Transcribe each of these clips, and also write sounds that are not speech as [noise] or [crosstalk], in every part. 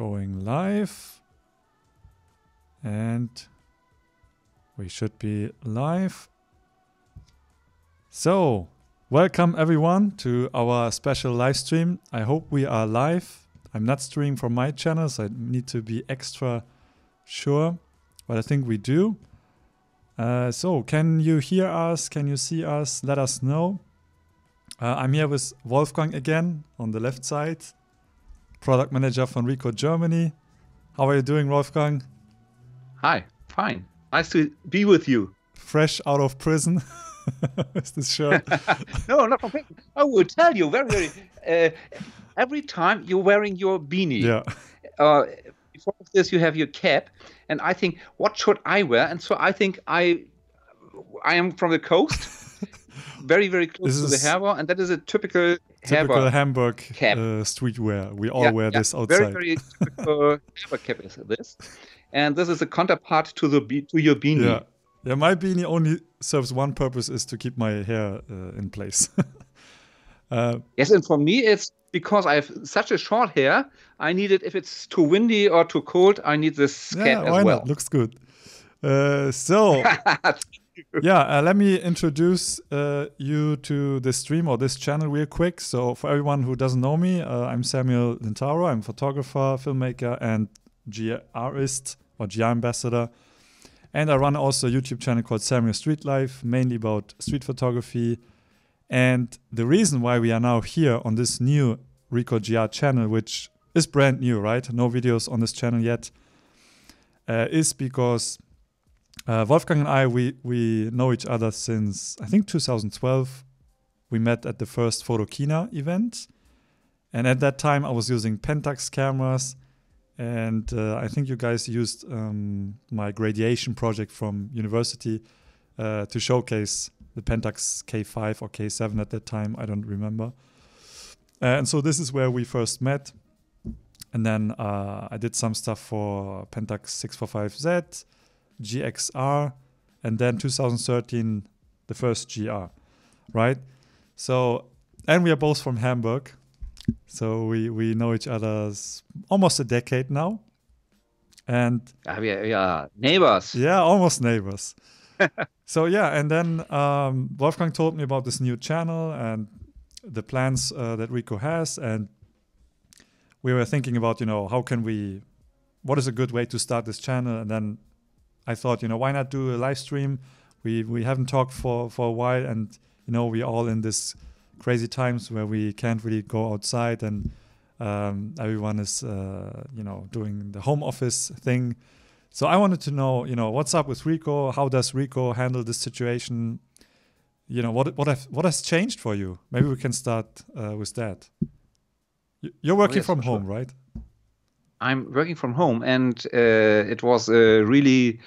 going live. And we should be live. So, welcome everyone to our special live stream. I hope we are live. I'm not streaming from my channel, so I need to be extra sure, but I think we do. Uh, so, can you hear us? Can you see us? Let us know. Uh, I'm here with Wolfgang again on the left side. Product Manager from Rico Germany. How are you doing, Wolfgang? Hi, fine. Nice to be with you. Fresh out of prison. [laughs] Is this shirt? [laughs] no, not from prison. I will tell you very, very. Uh, every time you're wearing your beanie. Yeah. Uh, before this, you have your cap, and I think, what should I wear? And so I think I, I am from the coast very, very close this to the Herber, and that is a typical typical Herber Hamburg cap. Uh, streetwear. We all yeah, wear yeah. this outside. Very, very typical Herber [laughs] cap is this, and this is a counterpart to the to your beanie. Yeah, yeah my beanie only serves one purpose: is to keep my hair uh, in place. [laughs] uh, yes, and for me, it's because I have such a short hair. I need it if it's too windy or too cold. I need this cap yeah, as why well. Not? Looks good. Uh, so [laughs] yeah, uh, let me introduce uh, you to this stream or this channel real quick. So, for everyone who doesn't know me, uh, I'm Samuel Lintaro. I'm photographer, filmmaker, and GRist or GR ambassador. And I run also a YouTube channel called Samuel Street Life, mainly about street photography. And the reason why we are now here on this new Rico GR channel, which is brand new, right? No videos on this channel yet, uh, is because uh, Wolfgang and I, we, we know each other since I think 2012. We met at the first Photokina event. And at that time, I was using Pentax cameras. And uh, I think you guys used um, my graduation project from university uh, to showcase the Pentax K5 or K7 at that time. I don't remember. And so this is where we first met. And then uh, I did some stuff for Pentax 645Z. GXR, and then 2013 the first GR, right? So and we are both from Hamburg, so we we know each other almost a decade now, and yeah, we are, we are neighbors. Yeah, almost neighbors. [laughs] so yeah, and then um, Wolfgang told me about this new channel and the plans uh, that Rico has, and we were thinking about you know how can we, what is a good way to start this channel, and then I thought, you know, why not do a live stream? We we haven't talked for for a while, and you know, we're all in this crazy times where we can't really go outside, and um, everyone is uh, you know doing the home office thing. So I wanted to know, you know, what's up with Rico? How does Rico handle this situation? You know, what what have, what has changed for you? Maybe we can start uh, with that. You're working oh, yes, from home, sure. right? I'm working from home, and uh, it was a really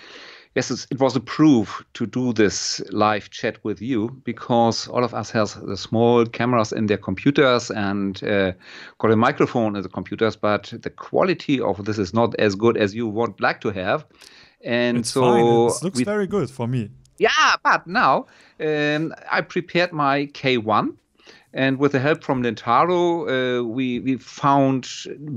yes, it was a proof to do this live chat with you because all of us has the small cameras in their computers and uh, got a microphone in the computers, but the quality of this is not as good as you would like to have. And it's so fine. it looks we, very good for me. Yeah, but now um, I prepared my K1 and with the help from Lintaro, uh, we we found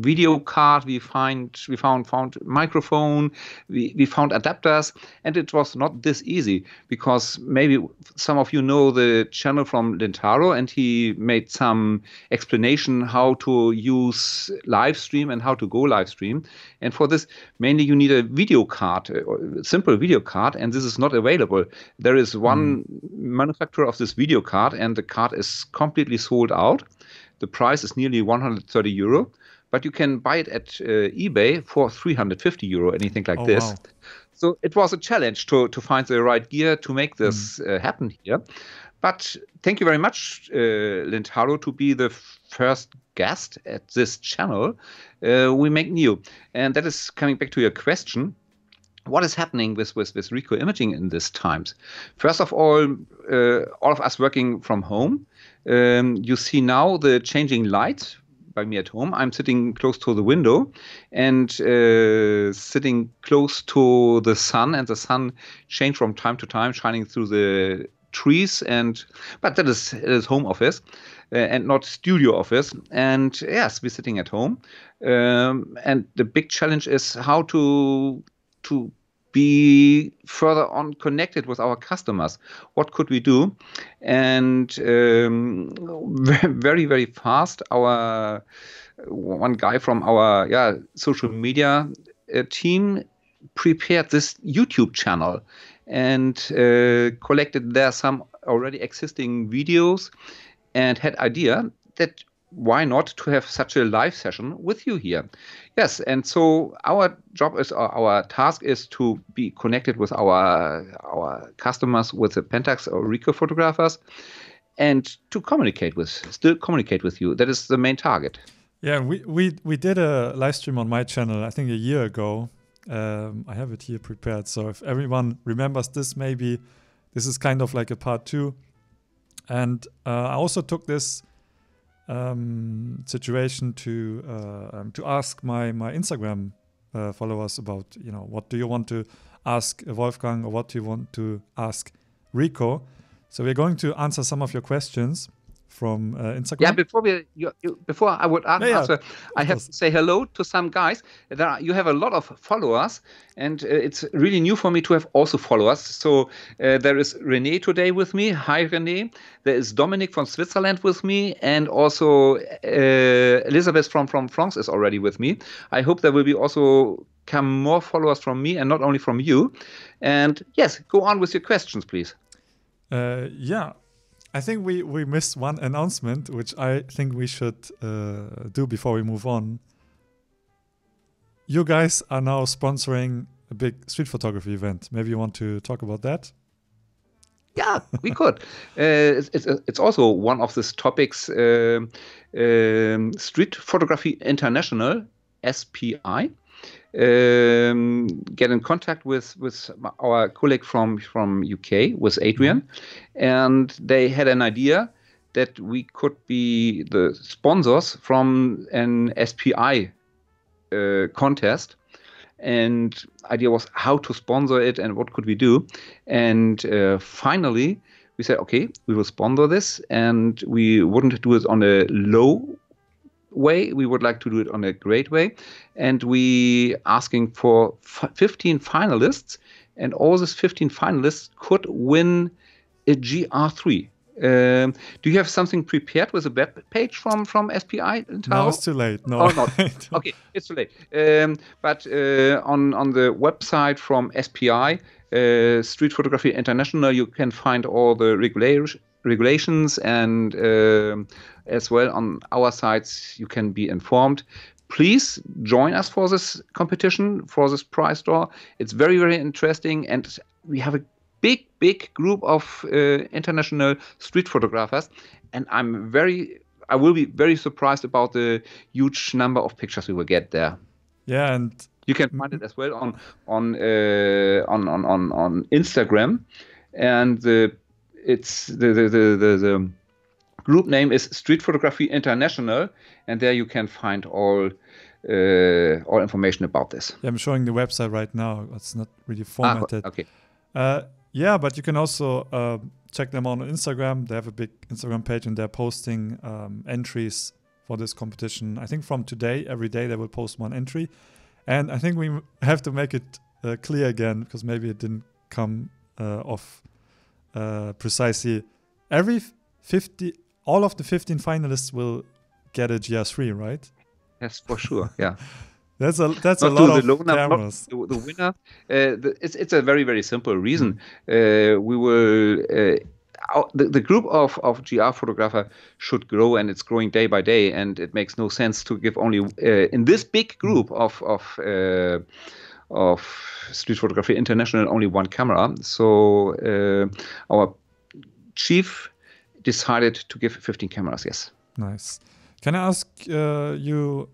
video card, we find we found found microphone, we, we found adapters, and it was not this easy because maybe some of you know the channel from Lintaro, and he made some explanation how to use live stream and how to go live stream. And for this, mainly you need a video card, a uh, simple video card, and this is not available. There is one mm. manufacturer of this video card, and the card is completely immediately sold out. The price is nearly 130 euro, but you can buy it at uh, eBay for 350 euro, anything like oh, this. Wow. So it was a challenge to, to find the right gear to make hmm. this mm. uh, happen here. But thank you very much, uh, Lintaro, to be the first guest at this channel. Uh, we make new. And that is coming back to your question what is happening with, with, with RICO imaging in these times? First of all, uh, all of us working from home. Um, you see now the changing light by me at home. I'm sitting close to the window and uh, sitting close to the sun, and the sun change from time to time, shining through the trees. And but that is, is home office uh, and not studio office. And yes, we're sitting at home. Um, and the big challenge is how to to be further on connected with our customers. What could we do? And um, very, very fast, our one guy from our yeah social media uh, team prepared this YouTube channel and uh, collected there some already existing videos and had idea that why not to have such a live session with you here? Yes, and so our job is our task is to be connected with our our customers, with the Pentax or Ricoh photographers, and to communicate with, still communicate with you. That is the main target. Yeah, we we we did a live stream on my channel, I think a year ago. Um, I have it here prepared, so if everyone remembers this, maybe this is kind of like a part two. And uh, I also took this um, situation to uh, um, to ask my my Instagram uh, followers about you know what do you want to ask Wolfgang or what do you want to ask Rico. So we're going to answer some of your questions from uh, Instagram. Yeah, before we, you, you, before I would yeah, answer, uh, I have to say hello to some guys. There are, you have a lot of followers, and uh, it's really new for me to have also followers. So uh, there is Rene today with me. Hi, Rene. There is Dominic from Switzerland with me, and also uh, Elizabeth from from France is already with me. I hope there will be also come more followers from me and not only from you. And yes, go on with your questions, please. Uh, yeah. I think we, we missed one announcement, which I think we should uh, do before we move on. You guys are now sponsoring a big street photography event. Maybe you want to talk about that? Yeah, we could. [laughs] Uh, it's, it's, it's, also one of these topics um, um, Street Photography International, SPI um, get in contact with with our colleague from from UK, with Adrian, and they had an idea that we could be the sponsors from an SPI uh, contest. And idea was how to sponsor it and what could we do. And uh, finally, we said, okay, we will sponsor this, and we wouldn't do it on a low way. We would like to do it on a great way. And we asking for 15 finalists. And all these 15 finalists could win a GR3. Um, do you have something prepared with a web page from from SPI? No, it's too late. No, oh, not. [laughs] okay, it's too late. Um, but uh, on on the website from SPI, uh, Street Photography International, you can find all the regulations regulations and um, as well on our sites. You can be informed. Please join us for this competition, for this prize draw. It's very, very interesting. And we have a big, big group of uh, international street photographers. And I'm very, I will be very surprised about the huge number of pictures we will get there. Yeah. And you can find it as well on, on, uh, on, on, on, on Instagram. And the, it's the, the, the, the, the group name is Street Photography International, and there you can find all uh, all information about this. Yeah, I'm showing the website right now. It's not really ah, formatted. Ah, okay. Uh, yeah, but you can also uh, check them on Instagram. They have a big Instagram page, and they're posting um, entries for this competition. I think from today, every day they will post one entry, and I think we [laughs] have to make it uh, clear again because maybe it didn't come uh, off uh, precisely. Every 50 all of the 15 finalists will get a GR3, right? Yes, for sure. Yeah. [laughs] That's a that's not a lot the of cameras. Not the winner. Uh, the, it's it's a very very simple reason. Mm. Uh, we will. Uh, our, the, the group of, of GR photographer should grow and it's growing day by day and it makes no sense to give only uh, in this big mm. group of of uh, of street photography international only one camera so uh, our chief decided to give 15 cameras, yes. Nice. Can I ask uh, you,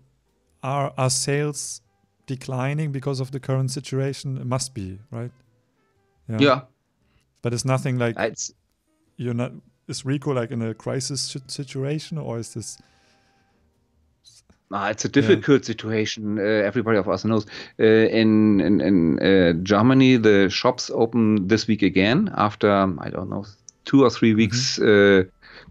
are, are sales declining because of the current situation? It must be, right? Yeah. yeah. But it's nothing like it's, you're not. Is Rico like in a crisis situation, or is this? Ah, it's a difficult yeah. situation. Uh, everybody of us knows. Uh, in in, in uh, Germany, the shops open this week again after I don't know two or three weeks mm-hmm. Uh,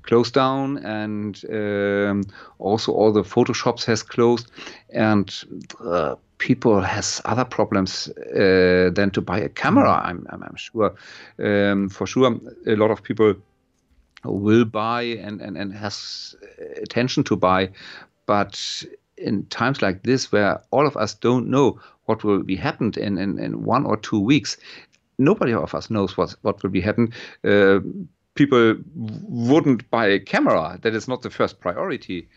closed down, and um, also all the photoshops has closed, and uh, people has other problems uh, than to buy a camera. Mm-hmm. I'm, I'm, I'm sure, um, for sure, a lot of people will buy and, and, and has uh, attention to buy. But in times like this, where all of us don't know what will be happened in, in, in one or two weeks, nobody of us knows what what will be happen. Uh, people wouldn't buy a camera. That is not the first priority.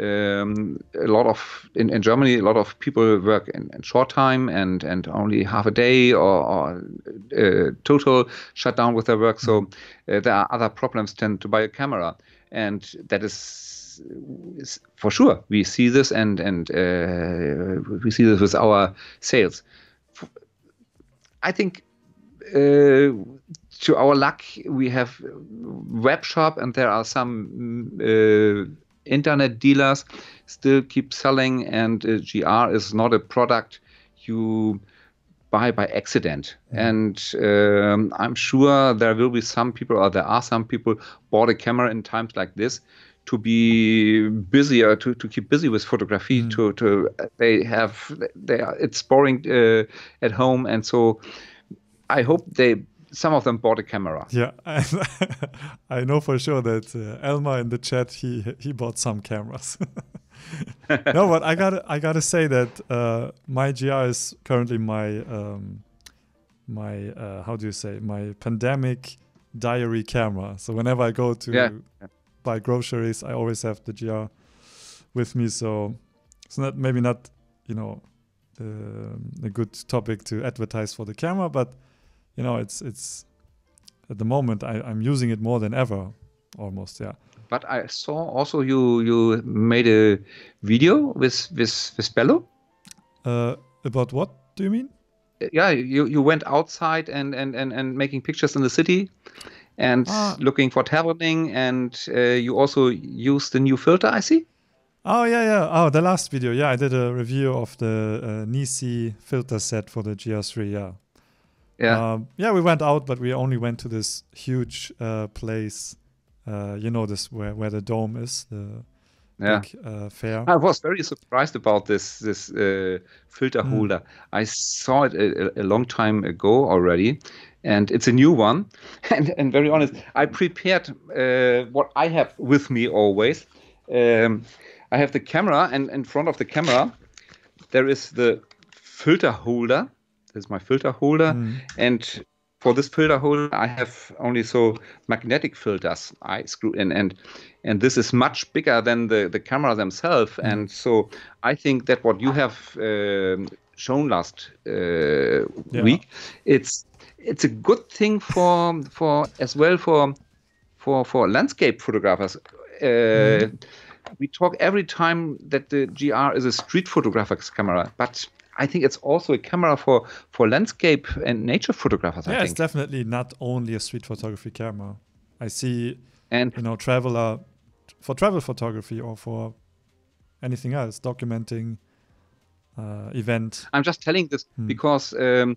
Um, a lot of in, in Germany, a lot of people work in, in short time and and only half a day or, or uh, total shut down with their work. So mm-hmm. uh, there are other problems tend to buy a camera, and that is, is for sure. We see this and and uh, we see this with our sales. I think uh, to our luck, we have web shop, and there are some mm, uh, internet dealers still keep selling, and uh, GR is not a product you buy by accident. Mm-hmm. And um, I'm sure there will be some people, or there are some people, bought a camera in times like this to be busier, to, to keep busy with photography. Mm. To to they have they are, it's boring uh, at home, and so I hope they some of them bought a camera. Yeah, [laughs] I know for sure that uh, Elma in the chat he he bought some cameras. [laughs] no, but I gotta I gotta say that uh, my GR is currently my um, my uh, how do you say my pandemic diary camera. So whenever I go to yeah. buy groceries, I always have the GR with me. So it's not maybe not you know uh, a good topic to advertise for the camera, but you know, it's it's at the moment I, I'm using it more than ever, almost. Yeah. But I saw also you you made a video with with with Bello. Uh, about what do you mean? Uh, yeah, you you went outside and and and and making pictures in the city and ah. looking for happening and uh, you also used the new filter i see oh yeah yeah oh the last video yeah i did a review of the uh, nisi filter set for the gr3 yeah yeah. Um, yeah, we went out, but we only went to this huge uh, place. Uh, you know this where where the dome is. The yeah. Big, uh, fair. I was very surprised about this this uh, filter holder. Mm. I saw it a, a, long time ago already, and it's a new one. [laughs] and and very honest, I prepared uh, what I have with me always. Um, I have the camera, and in front of the camera, there is the filter holder is my filter holder. Mm. And for this filter holder, I have only so magnetic filters I screw in. And and this is much bigger than the, the camera themselves. Mm. And so I think that what you have uh, shown last uh, yeah. week, it's it's a good thing for for as well for for for landscape photographers. Uh, mm. We talk every time that the GR is a street photographer's camera, but I think it's also a camera for for landscape and nature photographers. Yeah, it's definitely not only a street photography camera. I see, and you know, traveler for travel photography or for anything else, documenting uh, event. I'm just telling this hmm. because um,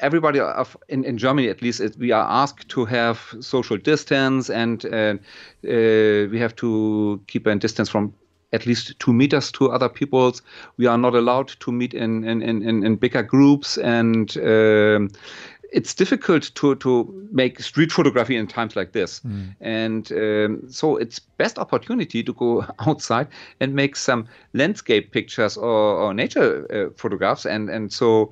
everybody of, in, in Germany, at least, it, we are asked to have social distance and uh, uh, we have to keep a distance from at least two meters to other peoples. We are not allowed to meet in in, in, in bigger groups and. Um, it's difficult to, to make street photography in times like this. Mm. And um, so it's best opportunity to go [laughs] outside and make some landscape pictures or, or nature uh, photographs. And, and so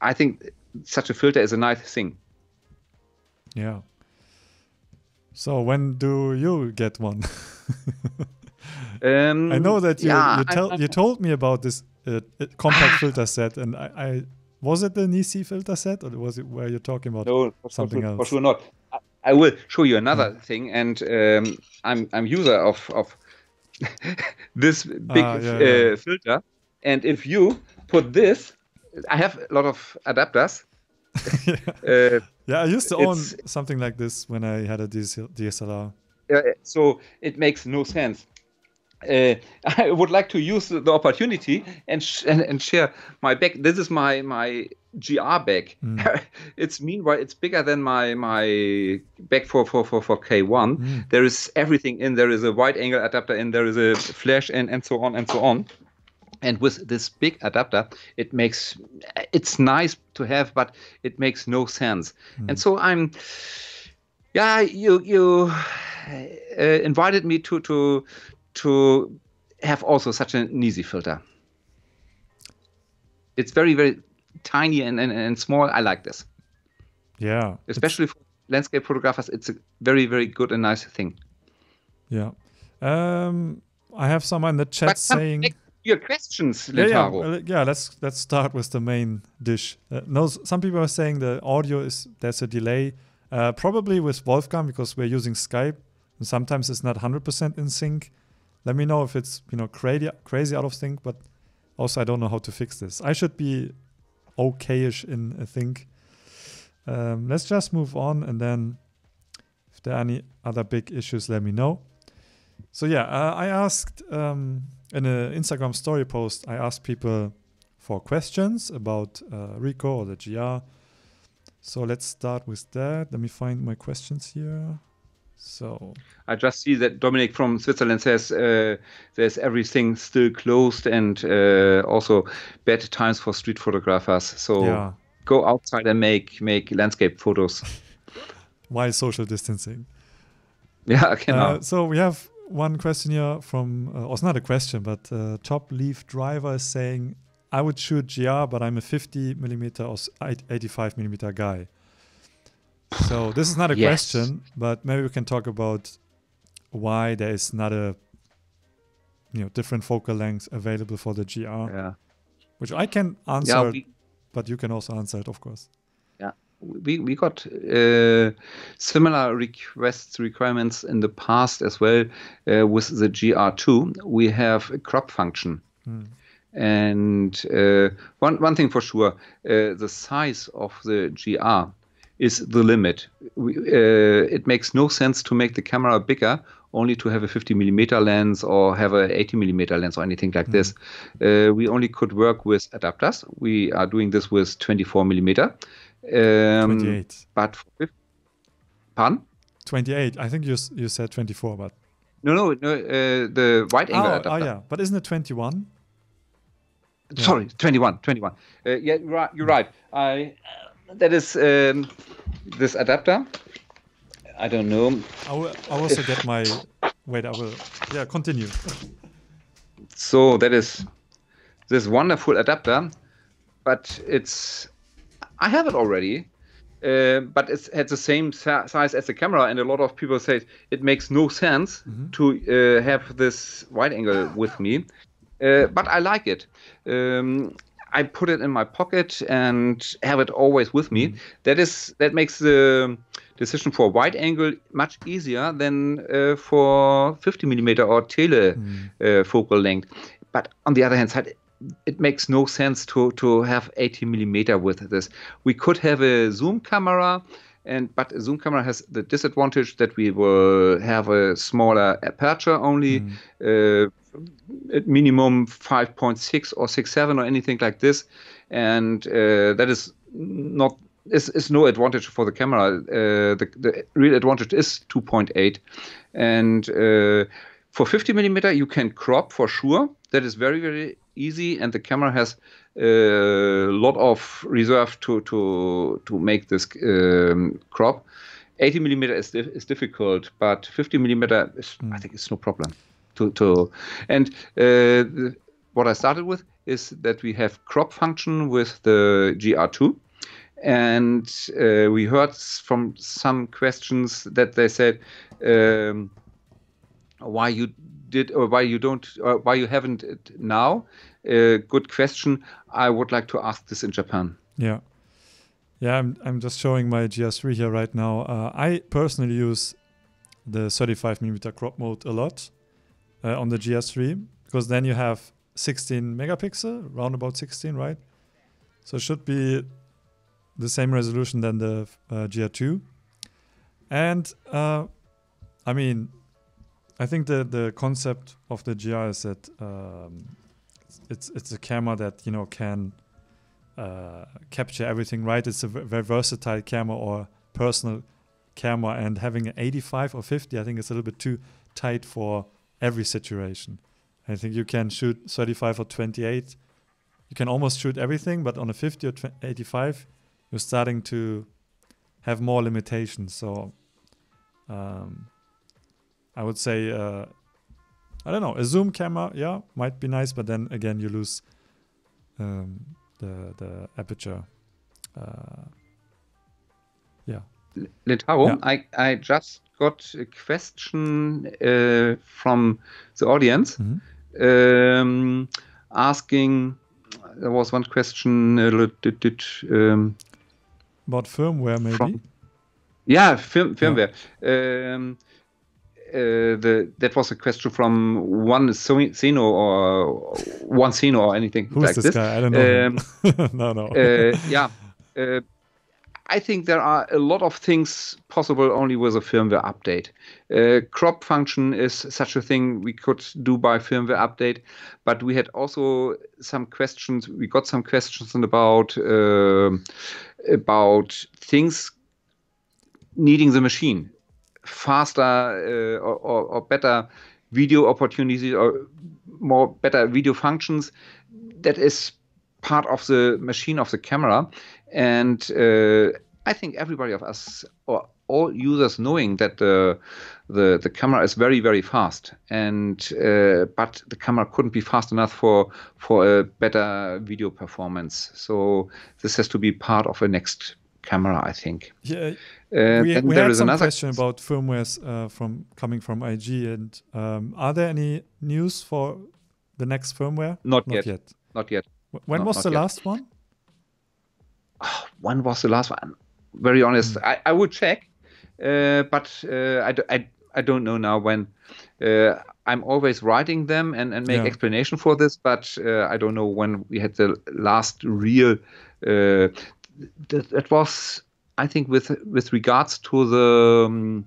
I think such a filter is a nice thing. Yeah. So when do you get one? [laughs] Um, I know that you yeah, you, tell, you told me about this uh, uh compact ah. filter set, and I, I was it the Nisi filter set, or was it where you're talking about no, something sure, else? For sure not. I, will show you another yeah. thing, and um, I'm I'm user of of [laughs] this big ah, yeah, uh, filter, and if you put this, I have a lot of adapters. [laughs] yeah. [laughs] Uh, yeah, I used to own something like this when I had a DSLR. Uh, so it makes no sense uh, [laughs] I would like to use the opportunity and, sh- and, and share my bag. This is my my GR bag. Mm. [laughs] it's meanwhile it's bigger than my my bag for for for, for K1. Mm. There is everything in. There is a wide angle adapter in There is a flash and and so on and so on. And with this big adapter, it makes it's nice to have, but it makes no sense. Mm. And so I'm yeah you you uh, invited me to to to have also such an easy filter. It's very, very tiny and, and, and small. I like this. Yeah. Especially for landscape photographers, it's a very, very good and nice thing. Yeah. Um, I have someone in the chat but saying your questions, yeah, yeah, yeah. let's let's start with the main dish. Uh, no, some people are saying the audio is there's a delay, uh, probably with Wolfgang because we're using Skype. And sometimes it's not 100% in sync. Let me know if it's you know crazy crazy out of sync, but also I don't know how to fix this. I should be okay-ish in a think. Um, let's just move on and then if there are any other big issues, let me know. So yeah, uh, I asked um, in an Instagram story post, I asked people for questions about uh, Rico or the GR. So let's start with that. Let me find my questions here. So I just see that Dominic from Switzerland says uh, there's everything still closed and uh, also bad times for street photographers. So yeah. go outside and make make landscape photos [laughs] while social distancing. Yeah, cannot. [laughs] Uh, so we have one question here from, uh, or it's not a question, but uh, top leaf driver is saying, I would shoot GR, but I'm a 50 millimeter or 85 millimeter guy. So this is not a yes. question, but maybe we can talk about why there is not a you know different focal length available for the GR. Yeah. Which I can answer, yeah, we, but you can also answer it, of course. Yeah, we we got uh, similar requests requirements in the past as well uh, with the GR2. We have a crop function. Hmm. And uh, one one thing for sure, uh, the size of the GR is the limit. We, uh, it makes no sense to make the camera bigger only to have a 50 millimeter lens or have a 80 millimeter lens or anything like mm -hmm. this. Uh, we only could work with adapters. We are doing this with 24 millimeter. Um, 28. But for, pardon? 28. I think you you said 24, but no, no, no. Uh, the wide angle oh, adapter. Oh yeah, but isn't it 21? Sorry, yeah. 21, 21. Uh, yeah, you're right. You're mm. right. I that is um, this adapter. I don't know. I will, I also get my. Wait, I will. Yeah, continue. so that is this wonderful adapter, but it's. I have it already, uh, but it's at the same size as the camera, and a lot of people say it makes no sense mm -hmm. to uh, have this wide angle with me. Uh, but I like it. Um, I put it in my pocket and have it always with me. Mm-hmm. That is that makes the decision for wide angle much easier than uh, for 50 millimeter or tele mm. uh, focal length. But on the other hand side, it makes no sense to to have 80 millimeter with this. We could have a zoom camera. And, but a zoom camera has the disadvantage that we will have a smaller aperture only mm. uh, at minimum 5.6 or 6.7 or anything like this, and uh, that is not is, is no advantage for the camera. Uh, the, the real advantage is 2.8, and uh, for 50 millimeter you can crop for sure. That is very very easy, and the camera has a uh, lot of reserve to to to make this um, crop. 80 millimeter is, is difficult, but 50 millimeter is, mm. I think it's no problem to, to and uh, what I started with is that we have crop function with the GR2. And uh, we heard from some questions that they said um, why you did or why you don't or why you haven't now. Uh, good question. I would like to ask this in Japan. Yeah. Yeah, I'm, I'm just showing my GS3 here right now. Uh, I personally use the 35 millimeter crop mode a lot uh, on the GS3 because then you have 16 megapixel, round about 16, right? So it should be the same resolution than the uh, GR2. And uh, I mean, I think the the concept of the GR is that um, it's it's a camera that you know can uh, capture everything right. It's a very versatile camera or personal camera, and having an 85 or 50, I think it's a little bit too tight for every situation. I think you can shoot 35 or 28. You can almost shoot everything, but on a 50 or 85, you're starting to have more limitations. So um, I would say, uh, I don't know, a zoom camera, yeah, might be nice, but then again, you lose um, the, the aperture. Uh, yeah. Letao, yeah. I, I just got a question uh, from the audience mm -hmm. um, asking. There was one question uh, did, did, um, about firmware, maybe. From, yeah, firm, firmware. Yeah. Um, uh, the that was a question from one Sino or one Sino or anything Who's like this, this. Guy? I don't know. Um, [laughs] no, no. Uh, yeah. Uh, I think there are a lot of things possible only with a firmware update. Uh, crop function is such a thing we could do by firmware update, but we had also some questions. We got some questions about uh, about things needing the machine faster uh, or, or, or better video opportunities or more better video functions. That is part of the machine of the camera and uh, I think everybody of us or all users knowing that the the, the camera is very very fast and uh, but the camera couldn't be fast enough for for a better video performance so this has to be part of a next camera i think yeah uh, we, we there had some question about firmwares uh, from coming from ig and um, are there any news for the next firmware not, not yet. yet. not yet when was the yet. last one [sighs] when was the last one? Very honest, mm. I, I would check, uh, but uh, I, I, I don't know now when. Uh, I'm always writing them and, and make yeah. explanation for this, but uh, I don't know when we had the last real. Uh, that, that, was, I think, with with regards to the um,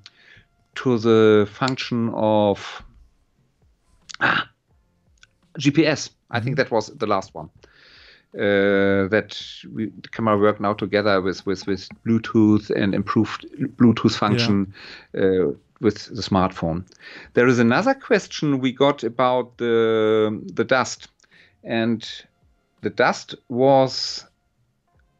to the function of ah, GPS. I think hmm. that was the last one uh, that we can work now together with, with, with Bluetooth and improved Bluetooth function yeah. uh, with the smartphone. There is another question we got about the, the dust, and the dust was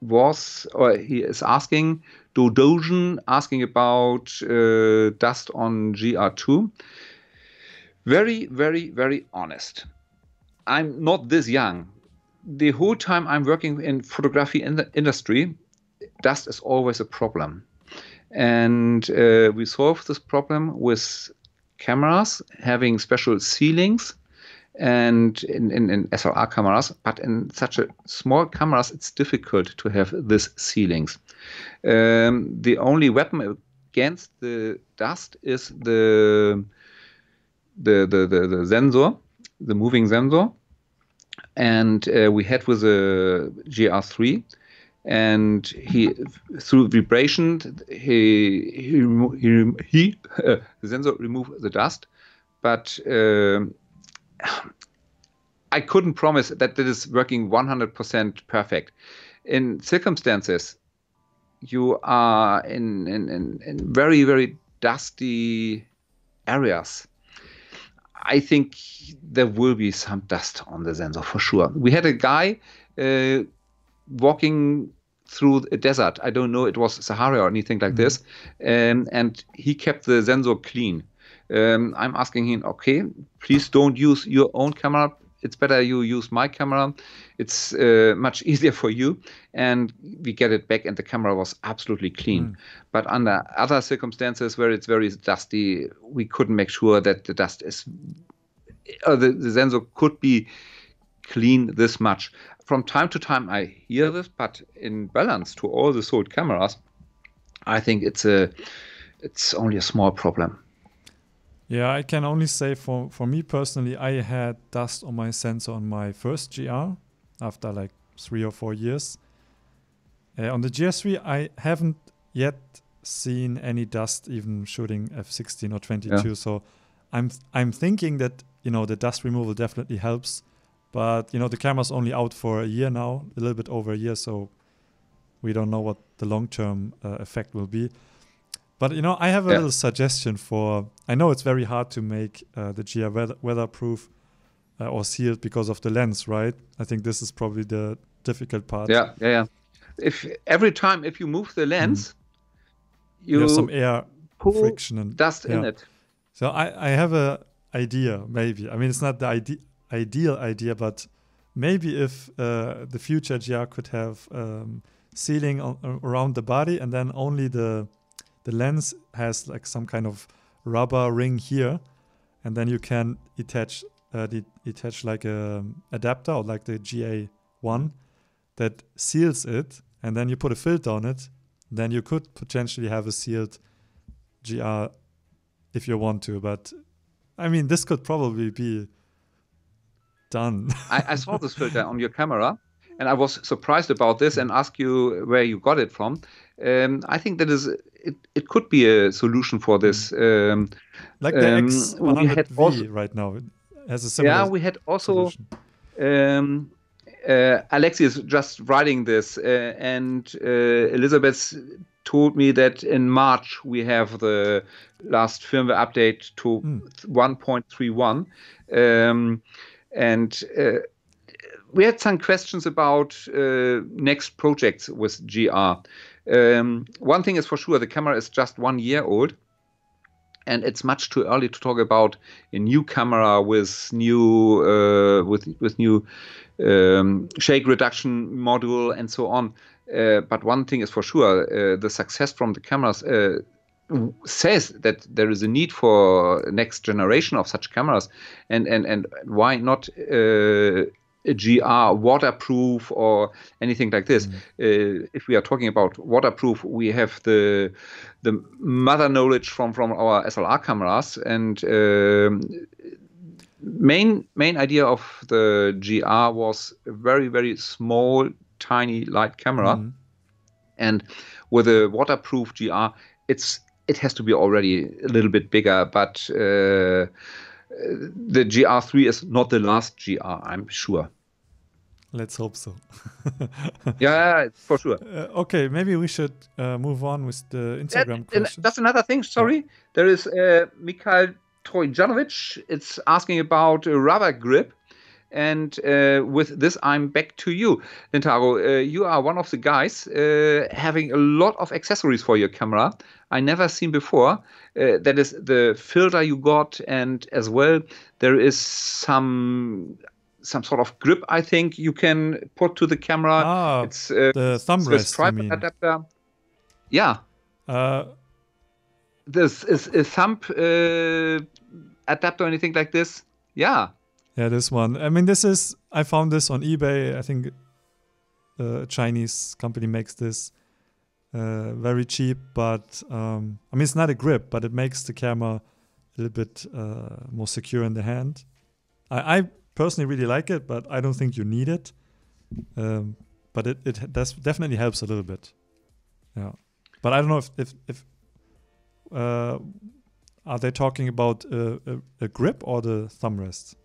was or he is asking Dodojin asking about uh, dust on GR2. Very, very, very honest. I'm not this young, the whole time I'm working in photography in the industry, dust is always a problem. And uh, we solve this problem with cameras having special ceilings and in, in, in SLR cameras, but in such a small cameras, it's difficult to have these ceilings. Um, the only weapon against the dust is the the, the, the, the sensor, the moving sensor, and uh, we had with a GR3 and he through vibration he he, he, he uh, the sensor removed the dust but uh, i couldn't promise that that is working 100% perfect in circumstances you are in in, in, in very very dusty areas I think there will be some dust on the sensor for sure. We had a guy uh, walking through a desert. I don't know, it was Sahara or anything like mm-hmm. this. Um, and he kept the sensor clean. Um, I'm asking him, okay, please don't use your own camera it's better you use my camera. It's uh, much [laughs] easier for you. And we get it back, and the camera was absolutely clean. Mm. But under other circumstances where it's very dusty, we couldn't make sure that the dust is, or uh, the, the sensor could be clean this much. From time to time, I hear this, but in balance to all the sold cameras, I think it's a, it's only a small problem. Yeah, I can only say for, for me personally, I had dust on my sensor on my first GR after like three or four years. Uh, on the GS3, I haven't yet seen any dust even shooting F16 or 22. Yeah. So I'm th- I'm thinking that you know the dust removal definitely helps, but you know the camera's only out for a year now, a little bit over a year, so we don't know what the long term uh, effect will be. But you know, I have a yeah. little suggestion for. I know it's very hard to make uh, the GR weather, weatherproof uh, or sealed because of the lens, right? I think this is probably the difficult part. Yeah, yeah, yeah. If every time if you move the lens, mm. you, you, have some air friction and dust yeah. in it. So I, I have a idea maybe. I mean, it's not the ide- ideal idea, but maybe if uh, the future GR could have um, sealing around the body and then only the the lens has like some kind of rubber ring here, and then you can attach uh, the, attach like a um, adapter or like the GA1 that seals it, and then you put a filter on it. Then you could potentially have a sealed GR if you want to, but I mean, this could probably be done. [laughs] I, I, saw this filter on your camera, and I was surprised about this and asked you where you got it from. Um, I think that is it, it. could be a solution for hmm. this. Um, like the um, X100V also, right now has a similar. Yeah, we had also. Um, uh, Alexi is just writing this, uh, and uh, Elizabeth told me that in March we have the last firmware update to mm. 1.31, um, and uh, we had some questions about uh, next projects with GR um, one thing is for sure the camera is just one year old and it's much too early to talk about a new camera with new uh, with with new um, shake reduction module and so on. Uh, but one thing is for sure: uh, the success from the cameras uh, says that there is a need for next generation of such cameras, and and and why not uh, GR waterproof or anything like this. Mm. Uh, if we are talking about waterproof, we have the the mother knowledge from from our SLR cameras and. Um, main main idea of the GR was a very very small tiny light camera, mm. and with a waterproof GR, it's it has to be already a little bit bigger, but. Uh, the GR3 is not the last GR, I'm sure. Let's hope so. [laughs] yeah, for sure. Uh, okay, maybe we should uh, move on with the Instagram that, question. That's another thing. Sorry, yeah. there is uh, Mikhail Trojanovic. It's asking about a rubber grip. And uh, with this, I'm back to you, Lintaro. Uh, you are one of the guys uh, having a lot of accessories for your camera I never seen before. Uh, that is the filter you got, and as well, there is some some sort of grip. I think you can put to the camera. Ah, it's uh, the thumb rest. Tripod mean. adapter. Yeah. Uh, this is a thumb adapter or anything like this. Yeah. Yeah, this one. I mean, this is, I found this on eBay. I think uh, a Chinese company makes this uh, very cheap, but um, I mean, it's not a grip, but it makes the camera a little bit uh, more secure in the hand. I, I, personally really like it, but I don't think you need it. Um, but it, it definitely helps a little bit. Yeah. But I don't know if, if, if uh, are they talking about a, a, a grip or the thumb rest?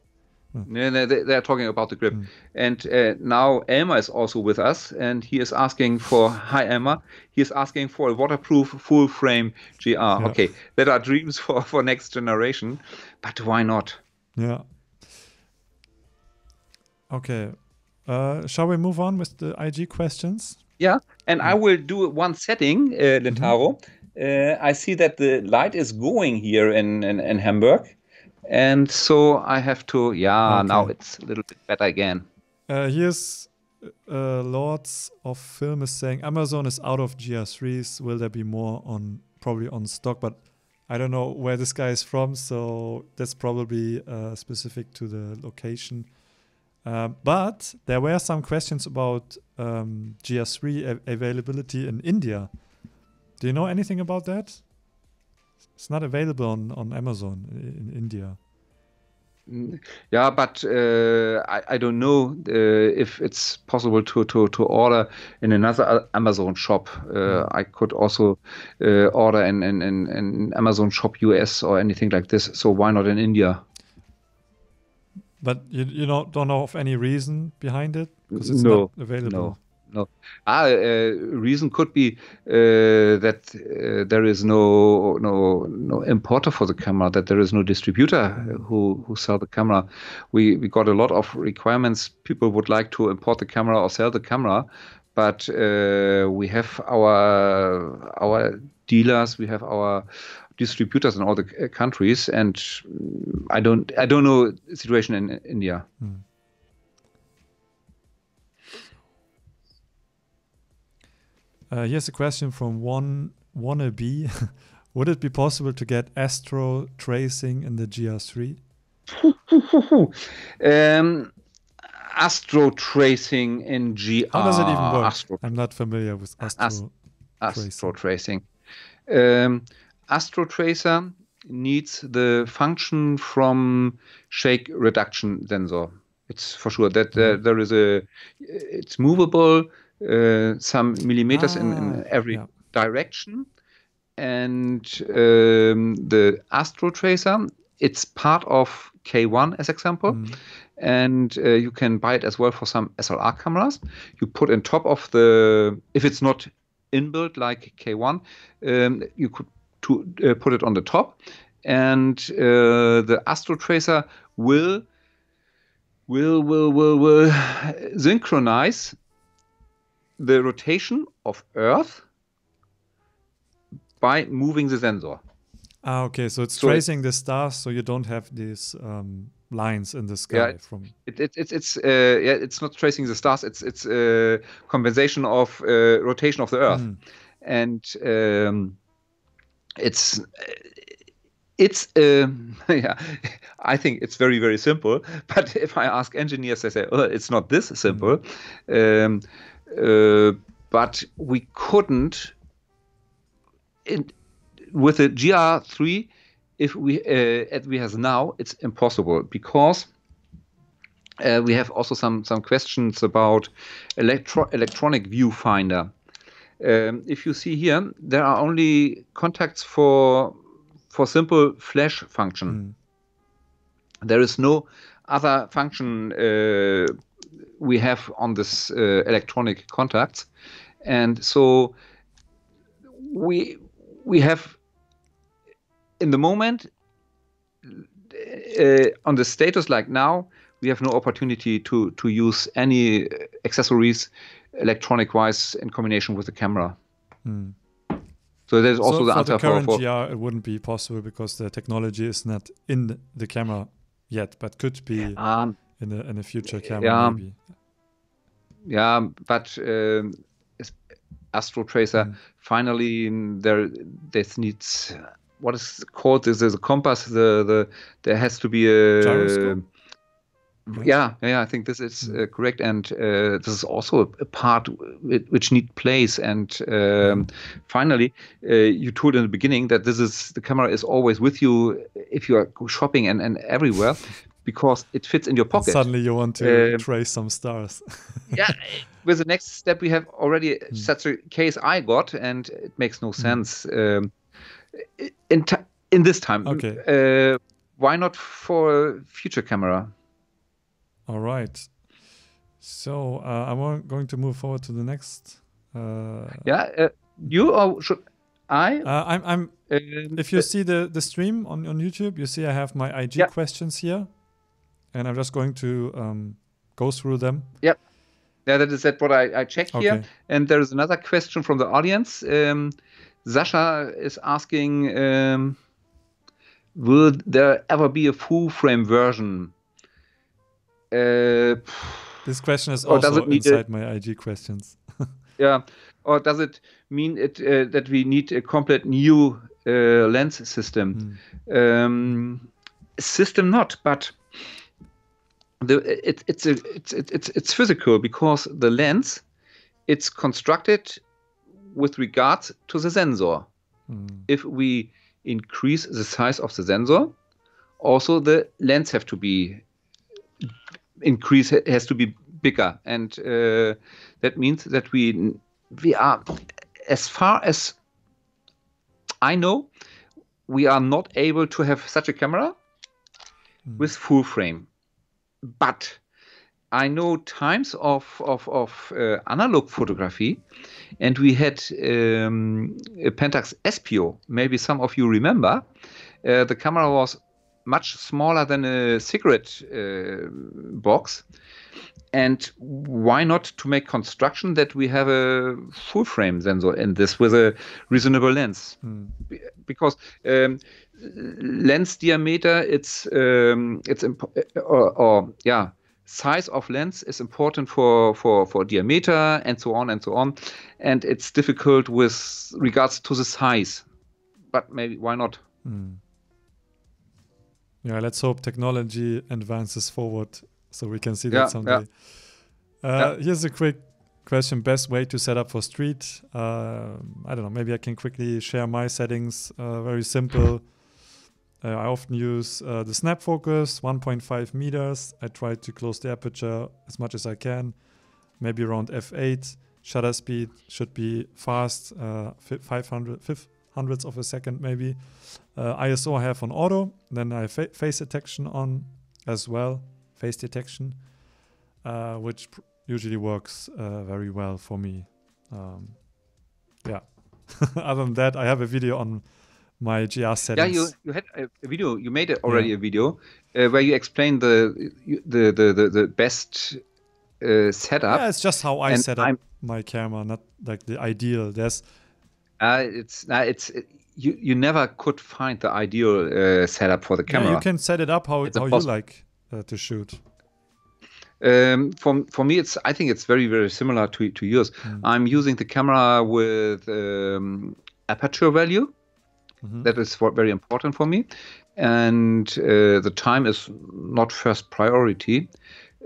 No, they, they are talking about the grip. Mm. And uh, now Elmer is also with us, and he is asking for hi Elmer. He is asking for a waterproof full frame GR. Yeah. Okay, that are dreams [laughs] for for next generation, but why not? Yeah. Okay. Uh, shall we move on with the IG questions? Yeah, and yeah. I will do one setting, uh, Lentaro. Mm -hmm. uh, I see that the light is going here in in, in Hamburg and so I have to. Yeah, okay. now it's a little bit better again. Uh, here's uh, Lords of Film is saying Amazon is out of GR3s. Will there be more on probably on stock? But I don't know where this guy is from, so that's probably uh, specific to the location. Uh, but there were some questions about um, GR3 availability in India. Do you know anything about that? It's not available on, on Amazon in, India. Mm, yeah, but uh, I, I don't know uh, if it's possible to, to, to order in another uh, Amazon shop. Uh, mm. I could also uh, order in, in, in, in, Amazon shop US or anything like this. So why not in India? But you, you don't, don't know of any reason behind it? Because it's no, not available. No no. Ah, uh, uh, reason could be uh, that there is no no no importer for the camera, that there is no distributor who who sell the camera. We we got a lot of requirements. People would like to import the camera or sell the camera, but uh, we have our our dealers, we have our distributors in all the countries, and mm, I don't I don't know situation in, in India. Mm. Uh, here's a question from one wannabe. [laughs] Would it be possible to get astro tracing in the GR3? [laughs] um, astro tracing in GR. How does it even work? Astro I'm not familiar with astro, Ast tracing. Astro tracing. Um, astro tracer needs the function from shake reduction sensor. It's for sure that uh, mm-hmm. there is a. It's movable uh, some millimeters ah, in, in, ah, every yeah. direction. And um, the Astro Tracer, it's part of K1 as example. Mm. And uh, you can buy it as well for some SLR cameras. You put on top of the, if it's not inbuilt like K1, um, you could to, uh, put it on the top. And uh, the Astro Tracer will will will will will [laughs] synchronize the rotation of Earth by moving the sensor. Ah, okay. So it's so tracing it, the stars, so you don't have these um, lines in the sky. Yeah, from it, it, it's uh, yeah, it's not tracing the stars. It's it's uh, compensation of uh, rotation of the Earth, mm. and um, it's uh, it's um, [laughs] yeah, I think it's very very simple. [laughs] But if I ask engineers, they say, oh, it's not this simple." Mm. Um, uh, but we couldn't in, with the GR3 if we uh, as we have now it's impossible because uh, we have also some some questions about electro electronic viewfinder. Um, if you see here, there are only contacts for for simple flash function. Mm. There is no other function uh, we have on this uh, electronic contacts, and so we we have in the moment uh, on the status like now we have no opportunity to to use any accessories electronic wise in combination with the camera. Hmm. So there's also so the for answer the current for, for it wouldn't be possible because the technology is not in the camera yet, but could be. Um, in a in a future camera yeah. maybe. Yeah, but uh, Astro Tracer mm. finally there this needs what is called this is a compass the the there has to be a Gyroscope? yeah yeah i think this is mm. uh, correct and uh, this is also a part which need place and um, mm. finally uh, you told in the beginning that this is the camera is always with you if you are shopping and, and everywhere [laughs] because it fits in your pocket. And suddenly you want to um, trace some stars. [laughs] yeah, with the next step, we have already mm. such a case I got, and it makes no hmm. sense um, in in this time. Okay. Uh, why not for a future camera? All right. So uh, I'm going to move forward to the next. Uh, yeah, uh, you or should I? Uh, I'm. I'm um, if you uh, see the the stream on on YouTube, you see I have my IG yeah. questions here and I'm just going to um, go through them. Yep. Yeah, that is that what I, I check okay. here. And there is another question from the audience. Um, Sasha is asking, um, will there ever be a full frame version? Uh, this question is also inside my IG questions. [laughs] yeah, or does it mean it uh, that we need a complete new uh, lens system? Mm. Um, system not, but the, it, it's, a, it's, it's, it's physical because the lens, it's constructed with regards to the sensor. Mm. If we increase the size of the sensor, also the lens have to be increase has to be bigger, and uh, that means that we we are as far as I know, we are not able to have such a camera mm. with full frame but I know times of of, of uh, analog photography, and we had um, Pentax SPO. Maybe some of you remember. Uh, the camera was much smaller than a cigarette uh, box, and why not to make construction that we have a full frame sensor in this with a reasonable lens mm. because um, lens diameter it's um, it's uh, or, or, yeah size of lens is important for for for diameter and so on and so on and it's difficult with regards to the size but maybe why not mm. yeah let's hope technology advances forward so we can see that yeah, someday. Yeah. Uh, yeah. Here's a quick question: best way to set up for Street. Uh, I don't know. Maybe I can quickly share my settings. Uh, very simple. Uh, I often use uh, the snap focus, 1.5 meters. I try to close the aperture as much as I can. Maybe around f8. Shutter speed should be fast, uh, 500 hundredths of a second maybe. ISO I have on auto. Then I have fa face detection on as well face detection, uh, which usually works uh, very well for me. Um, yeah. [laughs] Other than that, I have a video on my GR settings. Yeah, you, you had a video. You made already yeah. a video uh, where you explained the the the the, the best uh, setup. Yeah, it's just how I and set up I'm, my camera, not like the ideal. There's. Uh, it's it's it, you you never could find the ideal uh, setup for the camera. Yeah, you can set it up how, how you like uh, to shoot? Um, for, for me, it's I think it's very very similar to to yours. Mm. I'm using the camera with um, aperture value. Mm-hmm. That is what, very important for me, and uh, the time is not first priority.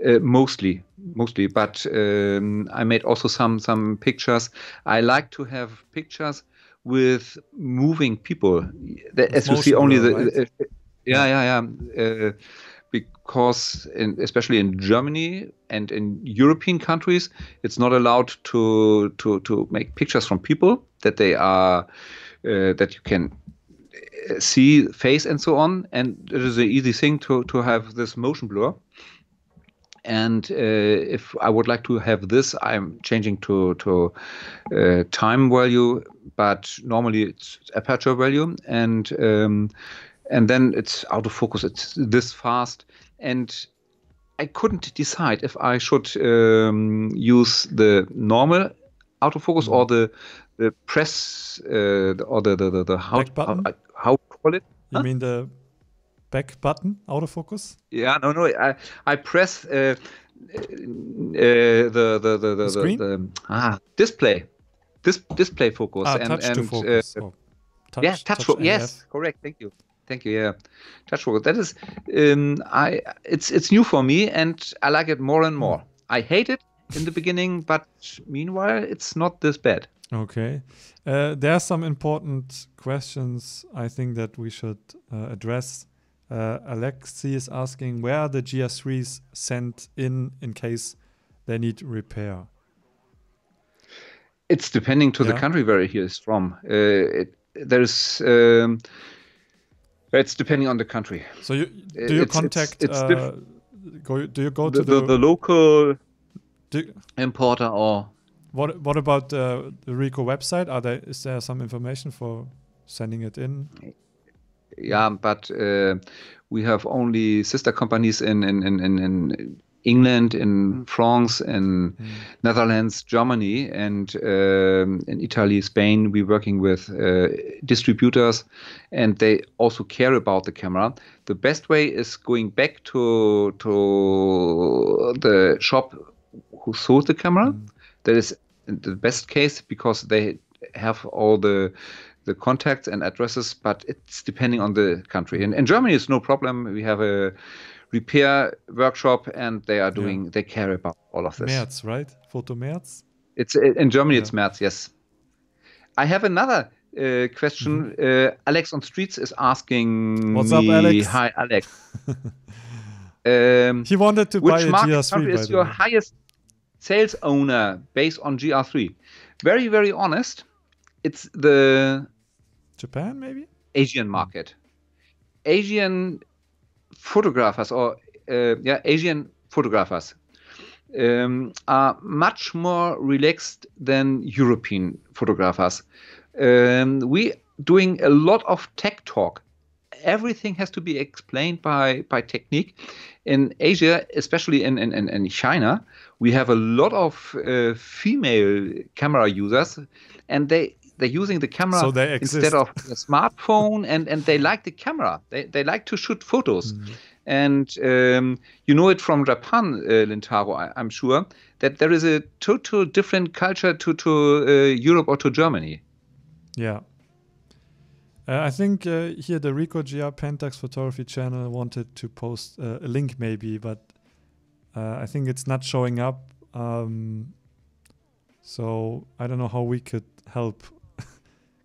Uh, mostly, mostly, but um, I made also some some pictures. I like to have pictures with moving people, as you see only the. Right? Uh, yeah, yeah, yeah. Uh, because in, especially in Germany and in European countries, it's not allowed to to, to make pictures from people that they are uh, that you can uh, see face and so on. And it is an easy thing to to have this motion blur. And uh, if I would like to have this, I'm changing to to uh, time value, but normally it's aperture value and. Um, and then it's out of focus. It's this fast, and I couldn't decide if I should um, use the normal autofocus mm-hmm. or the the press uh, or the the, the, the how, how, how call it? You mean the back button autofocus? Yeah, no, no. I I press uh, uh, the, the the the the, the, ah display, this display focus ah, and touch and to uh, focus. Oh. touch, yeah touch, touch Yes, correct. Thank you. Thank you. Yeah, touchwood. That is, um, I it's it's new for me, and I like it more and more. Mm. I hate it in the beginning, but meanwhile, it's not this bad. Okay, uh, there are some important questions I think that we should uh, address. Uh, Alexi is asking where the GS3s sent in in case they need repair. It's depending to yeah. the country where he is from. Uh, it, there's um, it's depending on the country. So you do you it's, contact? It's, it's uh, go, do you go the, to the, the, local importer or? What What about uh, the Rico website? Are there is there some information for sending it in? Yeah, but uh, we have only sister companies in in in in, in England, in mm. France, in mm. Netherlands, Germany, and um, in Italy, Spain, we're working with uh, distributors, and they also care about the camera. The best way is going back to to the shop who sold the camera. Mm. That is the best case because they have all the the contacts and addresses, but it's depending on the country. And in Germany, it's no problem. We have a repair workshop, and they are doing yeah. they care about all of this. März, right? Photo März. It's uh, in Germany. Yeah. It's März. Yes. I have another uh, question. Mm. Uh, Alex on Streets is asking. What's me, up, Alex? Hi, Alex. [laughs] um, he wanted to buy a GR3. Which is your way. highest sales owner based on GR3? Very, very honest. It's the Japan, maybe Asian market. Asian photographers or uh, yeah Asian photographers um, are much more relaxed than European photographers. Um, we doing a lot of tech talk. Everything has to be explained by by technique. In Asia, especially in in, in China, we have a lot of uh, female camera users, and they they're using the camera so instead of a smartphone, and and they like the camera. They they like to shoot photos. Mm. And um, you know it from Japan, uh, Lintaro, I, am sure, that there is a total different culture to, to uh, Europe or to Germany. Yeah. Uh, I think uh, here the Rico GR Pentax Photography channel wanted to post uh, a link maybe, but uh, I think it's not showing up. Um, so I don't know how we could help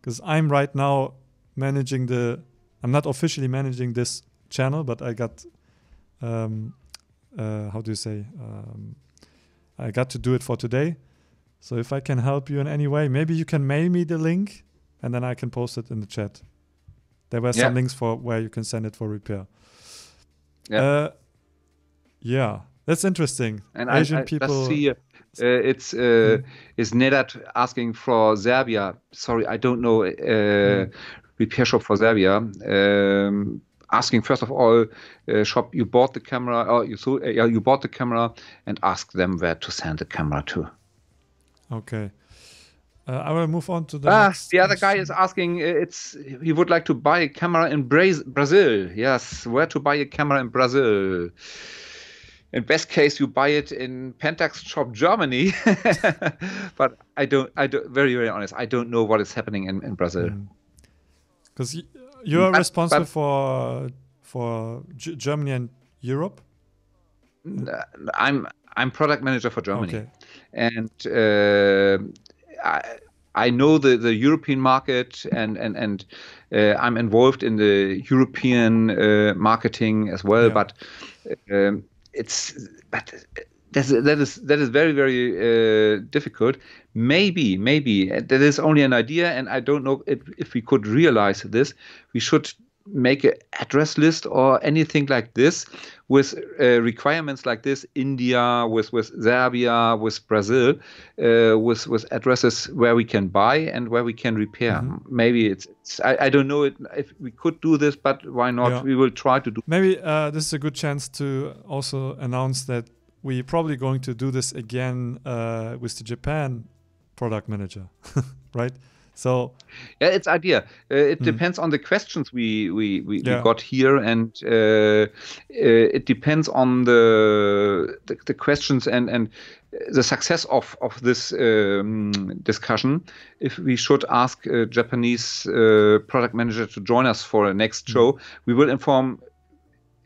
because I'm right now managing the. I'm not officially managing this channel, but I got. Um, uh, how do you say? Um, I got to do it for today. So if I can help you in any way, maybe you can mail me the link, and then I can post it in the chat. There were yeah. some links for where you can send it for repair. Yeah. Uh, yeah, that's interesting. And Asian I, I people. See, you. Uh, uh, it's mm. is Nedat asking for Serbia? Sorry, I don't know mm. repair shop for Serbia. Um, asking first of all uh, shop you bought the camera or uh, you uh, you bought the camera and ask them where to send the camera to okay uh, i will move on to the ah, the other guy is asking it's he would like to buy a camera in Bra- brazil yes where to buy a camera in brazil in best case you buy it in pentax shop germany [laughs] but i don't i don't very very honest i don't know what is happening in, in brazil because mm. you are responsible but, for for G germany and europe i'm i'm product manager for germany okay. and uh, I, I know the, the European market and and and uh, I'm involved in the European uh, marketing as well. Yeah. But um, it's but that's, that is that is very very uh, difficult. Maybe maybe uh, that is only an idea, and I don't know if, if we could realize this. We should make an address list or anything like this with uh, requirements like this india with with serbia with brazil uh, with with addresses where we can buy and where we can repair mm-hmm. maybe it's, it's I, I, don't know if we could do this but why not yeah. we will try to do maybe uh, this is a good chance to also announce that we're probably going to do this again uh, with the japan product manager [laughs] right so yeah, it's idea. Uh, it mm. depends on the questions we we, we, yeah. we got here, and uh, uh, it depends on the, the, the questions and and the success of of this um, discussion. If we should ask a Japanese uh, product manager to join us for a next mm. show, we will inform.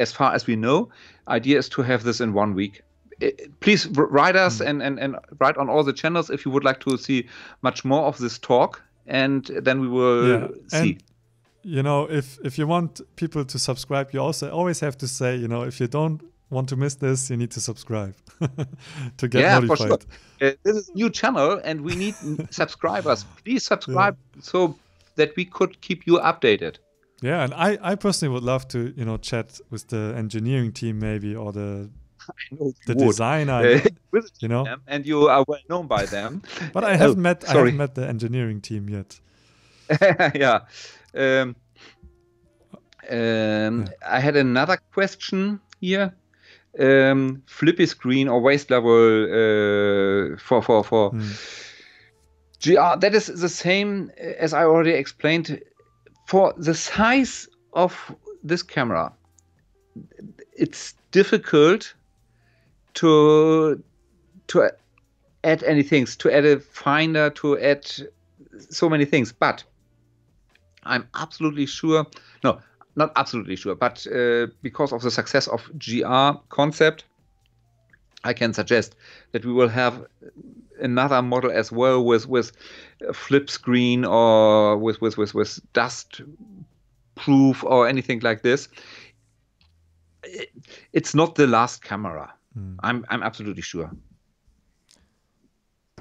As far as we know, idea is to have this in one week uh, please write us mm. and, and, and write on all the channels if you would like to see much more of this talk and then we will yeah. see. And, you know, if if you want people to subscribe, you also always have to say, you know, if you don't want to miss this, you need to subscribe [laughs] to get yeah, notified. For sure. Uh, this is new channel, and we need [laughs] subscribers. Please subscribe yeah. so that we could keep you updated. Yeah, and I, I personally would love to, you know, chat with the engineering team maybe or the [laughs] the would. designer, uh, [laughs] you know, and you are well known by them. [laughs] but I haven't oh, met sorry. I haven't met the engineering team yet. yeah. Um, um, yeah. I had another question here. Um, Flippy screen or waste level uh, for for for. Mm. GR, ah, that is the same as I already explained. For the size of this camera, it's difficult to to add any things, to add a finder, to add so many things. But I'm absolutely sure, no, not absolutely sure, but uh, because of the success of GR concept, I can suggest that we will have another model as well with with flip screen or with with with, with dust proof or anything like this. It's not the last camera Hm. I'm I'm absolutely sure.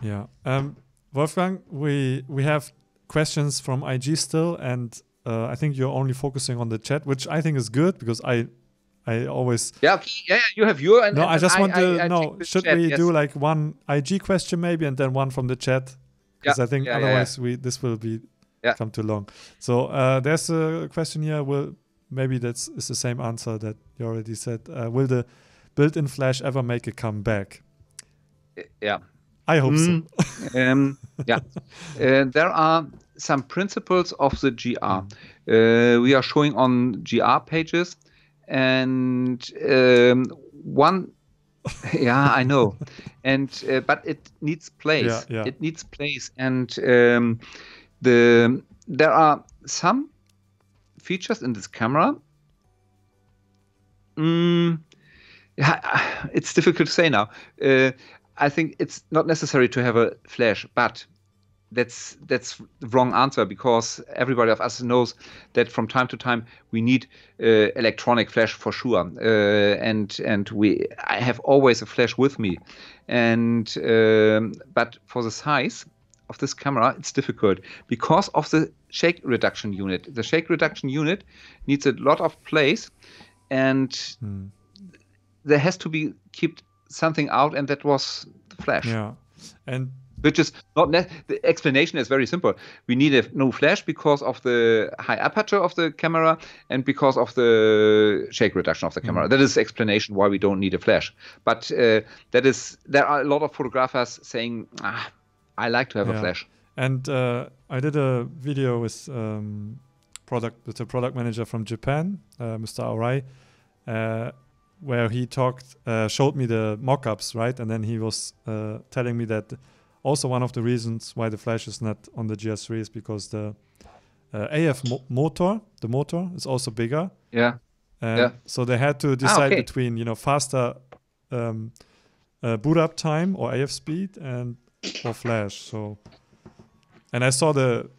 Yeah, um, Wolfgang, we we have questions from IG still, and uh, I think you're only focusing on the chat, which I think is good because I I always yeah okay. yeah you have your and, no and I just want to I, no should chat, we yes. do like one IG question maybe and then one from the chat because yeah, I think yeah, otherwise yeah, we this will be come too long. So uh, there's a question here. Will maybe that's is the same answer that you already said. Uh, will the Build in Flash ever make a comeback? Uh, yeah. I hope mm, so. [laughs] Um, yeah. Uh, there are some principles of the GR. Hmm. Uh, we are showing on GR pages. And um, one, [laughs] yeah, I know. And uh, but it needs place. Yeah, yeah. It needs place. And um, the there are some features in this camera. Mm, it's difficult to say now. Uh, I think it's not necessary to have a flash, but that's that's the wrong answer because everybody of us knows that from time to time we need uh, electronic flash for sure, uh, and and we I have always a flash with me, and um, but for the size of this camera it's difficult because of the shake reduction unit. The shake reduction unit needs a lot of place, and. Hmm there has to be kept something out, and that was Flash. Yeah, and which is not ne- the explanation is very simple. We need a no flash because of the high aperture of the camera and because of the shake reduction of the camera. Mm. That is explanation why we don't need a flash. But uh, that is there are a lot of photographers saying, ah, I like to have yeah. a flash. And uh, I did a video with um, product with a product manager from Japan, uh, Mr. Arai. Uh, where he talked, uh, showed me the mock-ups, right? And then he was uh, telling me that also one of the reasons why the Flash is not on the GS3 is because the uh, AF mo motor, the motor is also bigger. Yeah. And yeah. So they had to ah, decide ah, okay. between, you know, faster um, uh, boot up time or AF speed and or Flash. So, and I saw the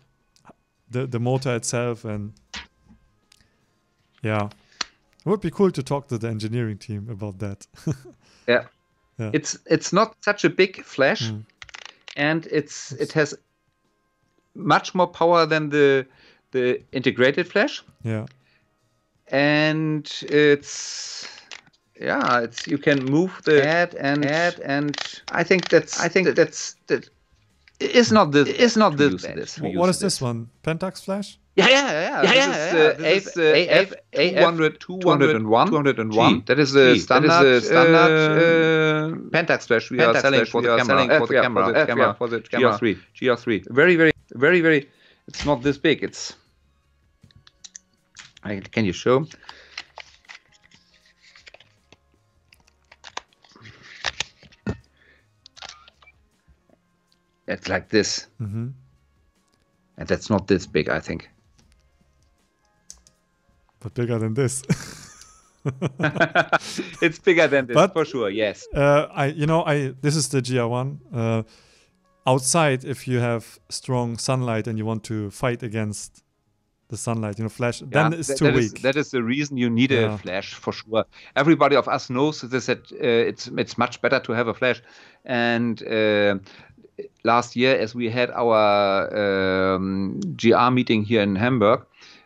the, the motor itself and yeah it would be cool to talk to the engineering team about that. [laughs] yeah. yeah. It's it's not such a big flash mm. and it's it has much more power than the the integrated flash. Yeah. And it's yeah, it's you can move the head and head and I think that's I think that's that is not the is not the What is this one? Pentax flash? Yeah, yeah, yeah. Yeah, yeah, this yeah. Is, uh, AF, AF 200, 201. 201. G. That is the standard, that is a standard uh, Pentax flash we Pentax are selling for the camera. Selling F, for the camera. For the camera. for the camera. GR3. GR3. Very, very, very, very. It's not this big. It's. I, can you show? It's like this. Mm-hmm. And that's not this big, I think but bigger than this. [laughs] it's bigger than this but, for sure. Yes. Uh, I, you know, I this is the GR1. Uh, outside, if you have strong sunlight and you want to fight against the sunlight, you know, flash, yeah, then it's that, too that weak. Is, that is the reason you need yeah. a flash for sure. Everybody of us knows this. That uh, it's it's much better to have a flash, and uh, last year, as we had our um, GR meeting here in Hamburg,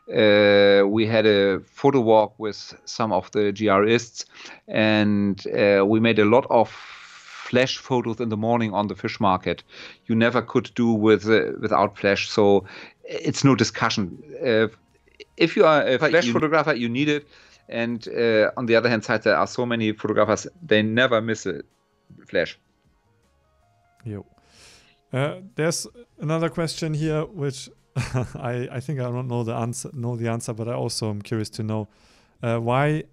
uh, we had a photo walk with some of the GRists, and uh, we made a lot of flash photos in the morning on the fish market. You never could do with uh, without flash, so it's no discussion. Uh, if you are a flash you, photographer, you need it. And uh, on the other hand side, there are so many photographers they never miss a flash. Yo. Uh, there's another question here which [laughs] I, I think I don't know the answer know the answer, but I also am curious to know uh, why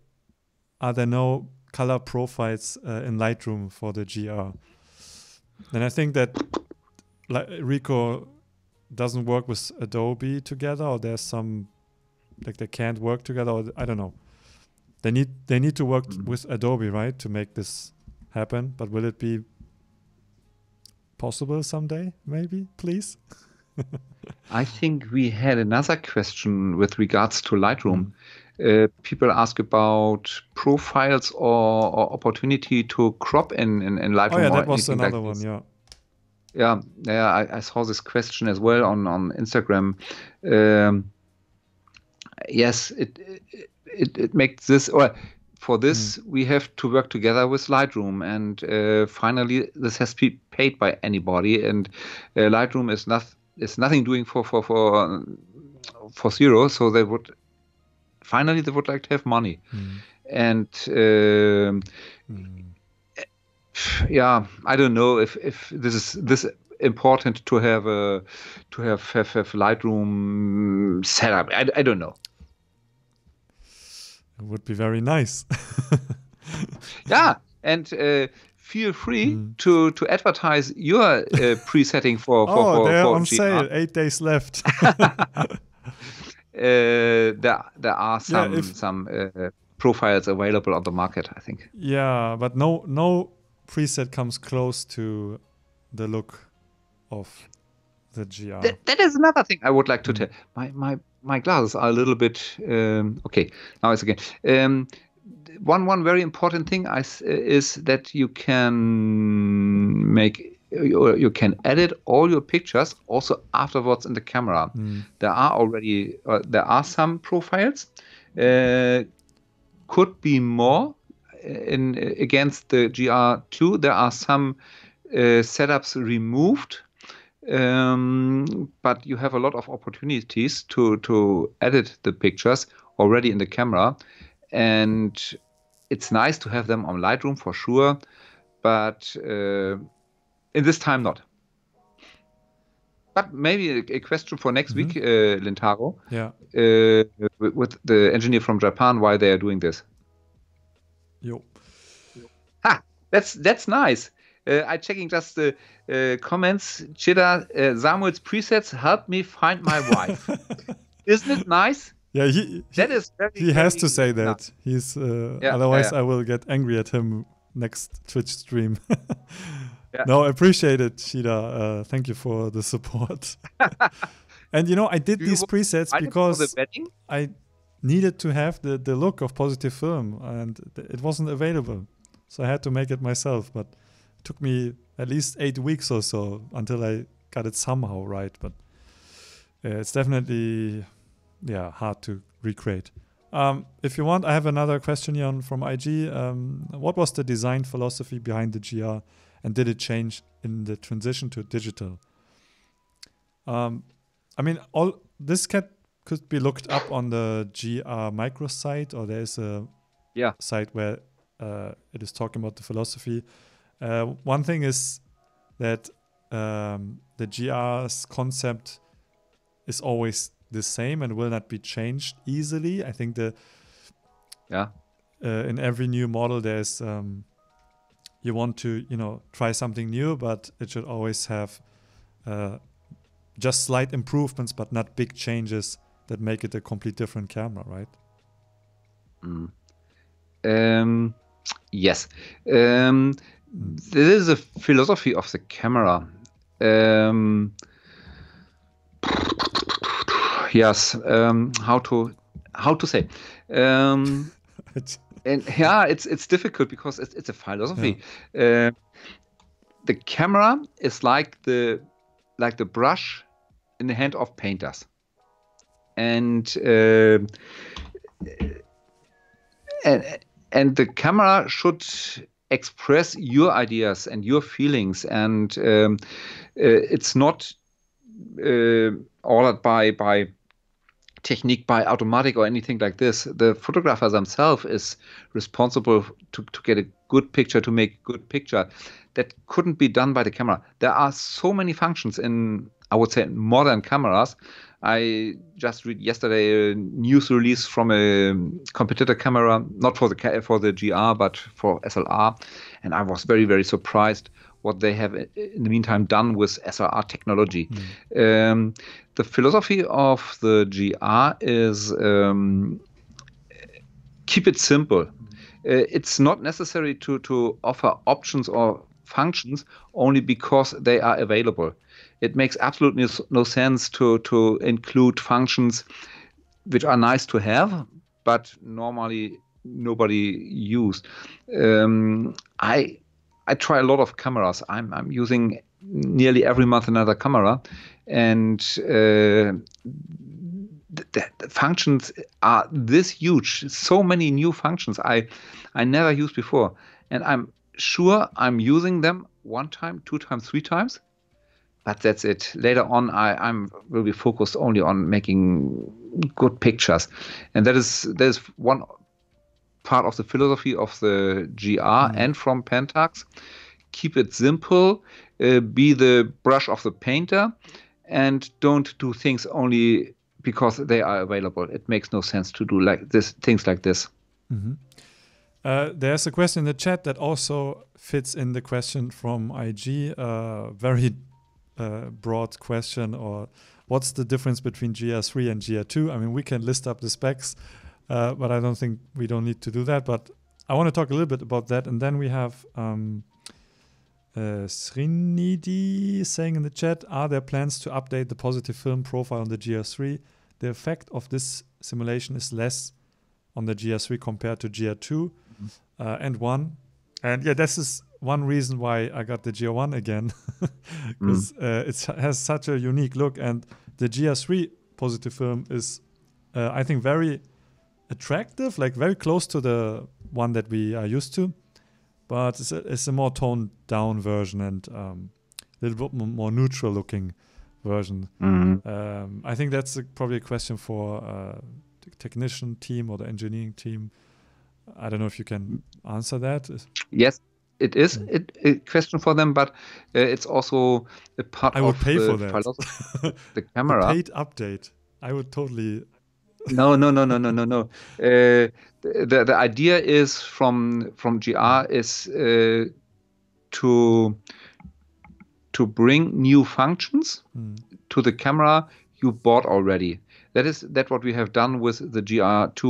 are there no color profiles uh, in Lightroom for the GR? And I think that li- Rico doesn't work with Adobe together, or there's some like they can't work together. Or I don't know. They need they need to work mm-hmm. with Adobe, right, to make this happen. But will it be possible someday? Maybe, please. [laughs] I think we had another question with regards to Lightroom. Mm-hmm. Uh, people ask about profiles or, or, opportunity to crop in, in, in Lightroom. Oh, yeah, that was another like one, yeah. Yeah, yeah I, I, saw this question as well on, on Instagram. Um, yes, it, it, it, makes this, or for this, mm. we have to work together with Lightroom. And uh, finally, this has to be paid by anybody. And uh, Lightroom is not, there's nothing doing for for for for zero. So they would finally they would like to have money, mm. and um, mm. yeah, I don't know if if this is this important to have a to have have, have Lightroom set up. I, I don't know. It would be very nice. [laughs] yeah, and uh, feel free mm. to to advertise your uh, [laughs] pre-setting for for oh, for, they're for on GR. sale. Uh, Eight days left. [laughs] uh, there there are some yeah, if, some uh, profiles available on the market, I think. Yeah, but no no preset comes close to the look of the GR. Th that is another thing I would like to mm. tell. My my my glasses are a little bit um, okay. Now it's again. Um, one one very important thing is that you can make you, you can edit all your pictures also afterwards in the camera. Mm. There are already uh, there are some profiles. Uh, could be more uh, in uh, against the GR2. There are some uh, setups removed, um, but you have a lot of opportunities to to edit the pictures already in the camera, and it's nice to have them on Lightroom for sure, but uh, in this time not. But maybe a, a question for next mm-hmm. week, uh, Lintaro. Yeah. Uh, with, with the engineer from Japan, why they are doing this. Yo. Ha! That's that's nice. Uh, i checking just the uh, comments. Chida uh, Samuel's presets helped me find my wife. [laughs] Isn't it nice? Yeah, he that is he has to say that. He's uh, yeah, otherwise yeah. I will get angry at him next Twitch stream. [laughs] yeah. No, I appreciate it, Shida. Uh, thank you for the support. [laughs] and you know, I did these presets because I needed to have the the look of positive film, and it wasn't available, so I had to make it myself. But it took me at least eight weeks or so until I got it somehow right. But uh, it's definitely yeah hard to recreate. Um, if you want, I have another question here on, from IG. Um, what was the design philosophy behind the GR, and did it change in the transition to digital? Um, I mean, all this can, could be looked up on the GR micro site, or there is a yeah. site where uh, it is talking about the philosophy. Uh, one thing is that um, the GR's concept is always the same and will not be changed easily. I think the yeah uh, in every new model there's um, you want to you know try something new, but it should always have uh, just slight improvements, but not big changes that make it a complete different camera, right? Mm. Um, yes. Um, this is a philosophy of the camera. Um, yes um, how to how to say um, [laughs] and yeah it's it's difficult because it's, it's a philosophy yeah. uh, the camera is like the like the brush in the hand of painters and uh, and and the camera should express your ideas and your feelings and um, uh, it's not uh, ordered by by technique by automatic or anything like this. The photographer themselves is responsible to, to get a good picture, to make good picture. That couldn't be done by the camera. There are so many functions in, I would say, modern cameras. I just read yesterday a news release from a competitor camera, not for the for the GR but for SLR, and I was very very surprised what they have in the meantime done with SRR technology. Mm. Um, the philosophy of the GR is um, keep it simple. Hmm. Uh, it's not necessary to, to offer options or functions only because they are available. It makes absolutely no sense to, to include functions which are nice to have, but normally nobody used. Um, I I try a lot of cameras. I'm I'm using nearly every month another camera, and uh, the, the, functions are this huge. So many new functions I I never used before, and I'm sure I'm using them one time, two times, three times. But that's it. Later on, I I'm will be focused only on making good pictures, and that is that is one part of the philosophy of the GR mm. Mm-hmm. and from Pentax. Keep it simple, uh, be the brush of the painter, and don't do things only because they are available. It makes no sense to do like this things like this. Mm -hmm. Uh, there's a question in the chat that also fits in the question from IG. Uh, very uh, broad question, or what's the difference between GR3 and GR2? I mean, we can list up the specs uh, but I don't think we don't need to do that. But I want to talk a little bit about that, and then we have um, uh, Srinidhi saying in the chat: Are there plans to update the positive film profile on the gs 3 The effect of this simulation is less on the gs 3 compared to GR2 mm -hmm. uh, and one. And yeah, this is one reason why I got the GR1 again, because [laughs] mm. uh, it has such a unique look, and the gs 3 positive film is, uh, I think, very attractive, like very close to the one that we are used to, but it's a, it's a more toned down version and um, a little bit more neutral looking version. Mm-hmm. Um, I think that's a, probably a question for uh, the technician team or the engineering team. I don't know if you can answer that. Yes, it is mm. a, question for them, but uh, it's also a part I would pay the for that. [laughs] the camera. paid update. I would totally no, no, no, no, no, no, no. Uh, the the idea is from from GR is uh, to to bring new functions mm. to the camera you bought already. That is that what we have done with the GR2.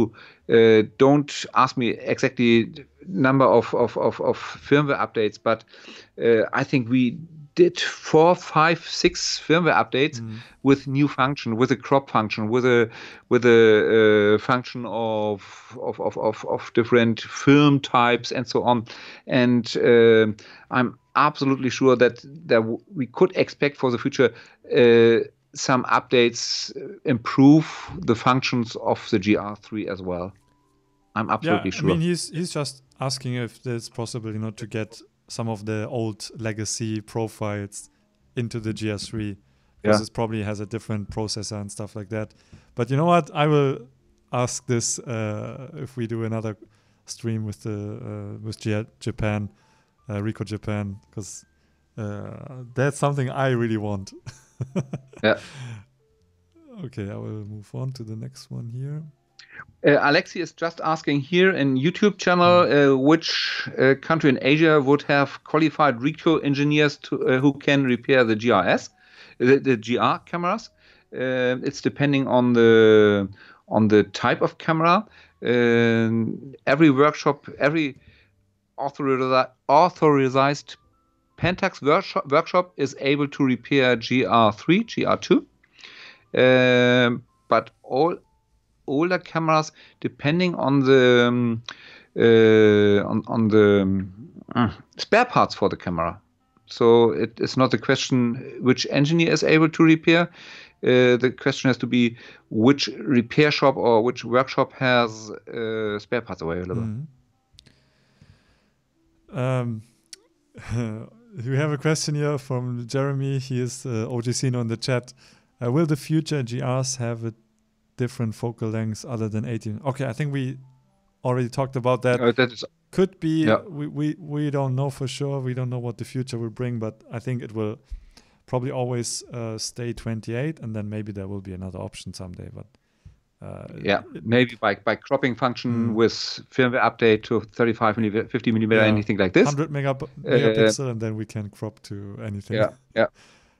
Uh, don't ask me exactly number of of, of, of firmware updates, but uh, I think we did four, five, six firmware updates mm. with new function, with a crop function, with a with a uh, function of, of of, of of different film types and so on. And uh, I'm absolutely sure that that we could expect for the future. Uh, some updates uh, improve the functions of the GR3 as well. I'm absolutely yeah, I sure. I mean, he's he's just asking if it's possible, you know, to get some of the old legacy profiles into the GS3 because yeah. it probably has a different processor and stuff like that. But you know what? I will ask this uh, if we do another stream with the uh, with G- Japan, uh, Rico Japan, because uh, that's something I really want. [laughs] yeah. Okay, I will move on to the next one here. Uh, Alexi is just asking here in YouTube channel uh, which uh, country in Asia would have qualified Ricoh engineers to, uh, who can repair the GRS, the, the GR cameras. Uh, it's depending on the on the type of camera. Um, every workshop, every authorized authorized Pentax workshop, workshop is able to repair GR3, GR2. Um, but all older cameras, depending on the um, uh, on, on the um, uh, spare parts for the camera. So it is not a question which engineer is able to repair. Uh, the question has to be which repair shop or which workshop has uh, spare parts available. Mm -hmm. um, [laughs] we have a question here from Jeremy. He is uh, OGC in the chat. Uh, will the future GRs have a different focal lengths other than 18. Okay, I think we already talked about that. Uh, that is, Could be, yeah. we, we, we don't know for sure. We don't know what the future will bring, but I think it will probably always uh, stay 28 and then maybe there will be another option someday. But uh, yeah, it, maybe by, by cropping function mm. with firmware update to 35 millimeter, 50 millimeter, yeah. anything like this. 100 megap- uh, megapixel and then we can crop to anything. Yeah, yeah,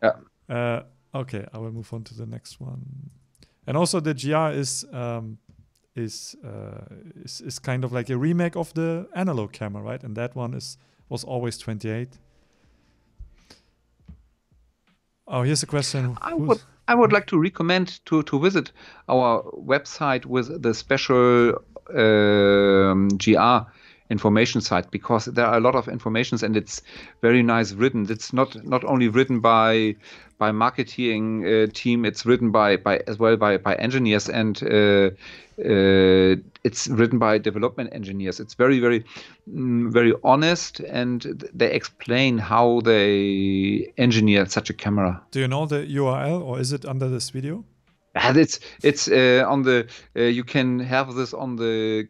yeah. [laughs] Uh, okay, I will move on to the next one and also the GR is um, is, uh, is is kind of like a remake of the analog camera, right? And that one is was always 28. Oh, here's a question. I Who's would I would like to recommend to to visit our website with the special um, GR information site because there are a lot of informations and it's very nice written. It's not not only written by by marketing uh, team. It's written by by as well by by engineers and uh, uh, it's written by development engineers. It's very very mm, very honest and they explain how they engineer such a camera. Do you know the URL or is it under this video? And it's it's uh, on the uh, you can have this on the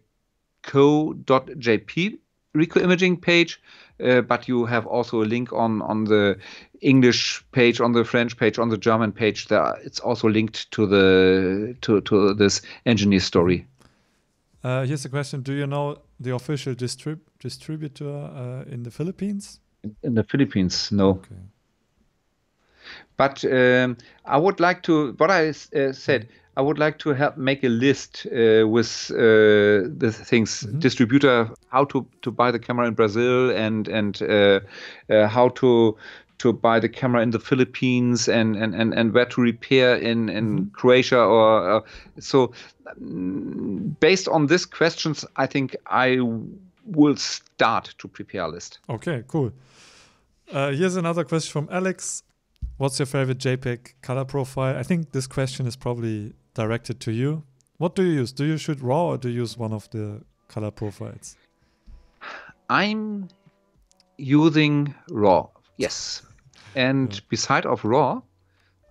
co.jp Rico Imaging page uh, but you have also a link on on the English page, on the French page, on the German page. There, it's also linked to the to to this engineer story. Uh, here's a question: Do you know the official distrib distributor uh, in the Philippines? In the Philippines, no. Okay. But um, I would like to. What I uh, said, I would like to help make a list uh, with uh, the things mm-hmm. distributor how to, to buy the camera in Brazil and and uh, uh how to to buy the camera in the Philippines and and, and, and where to repair in in mm-hmm. Croatia or uh, so. Mm, based on these questions, I think I will start to prepare a list. Okay, cool. Uh, here's another question from Alex. What's your favorite JPEG color profile? I think this question is probably directed to you. What do you use? Do you shoot RAW or do you use one of the color profiles? I'm using RAW, yes. And yeah. beside of RAW,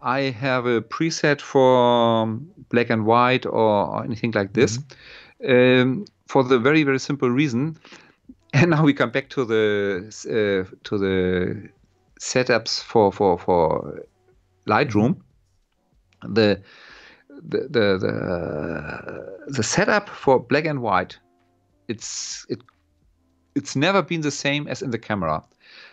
I have a preset for um, black and white or anything like this mm -hmm. um, for the very, very simple reason. [laughs] And now we come back to the uh, to the setups for for for Lightroom, the the the the, the setup for black and white, it's it it's never been the same as in the camera.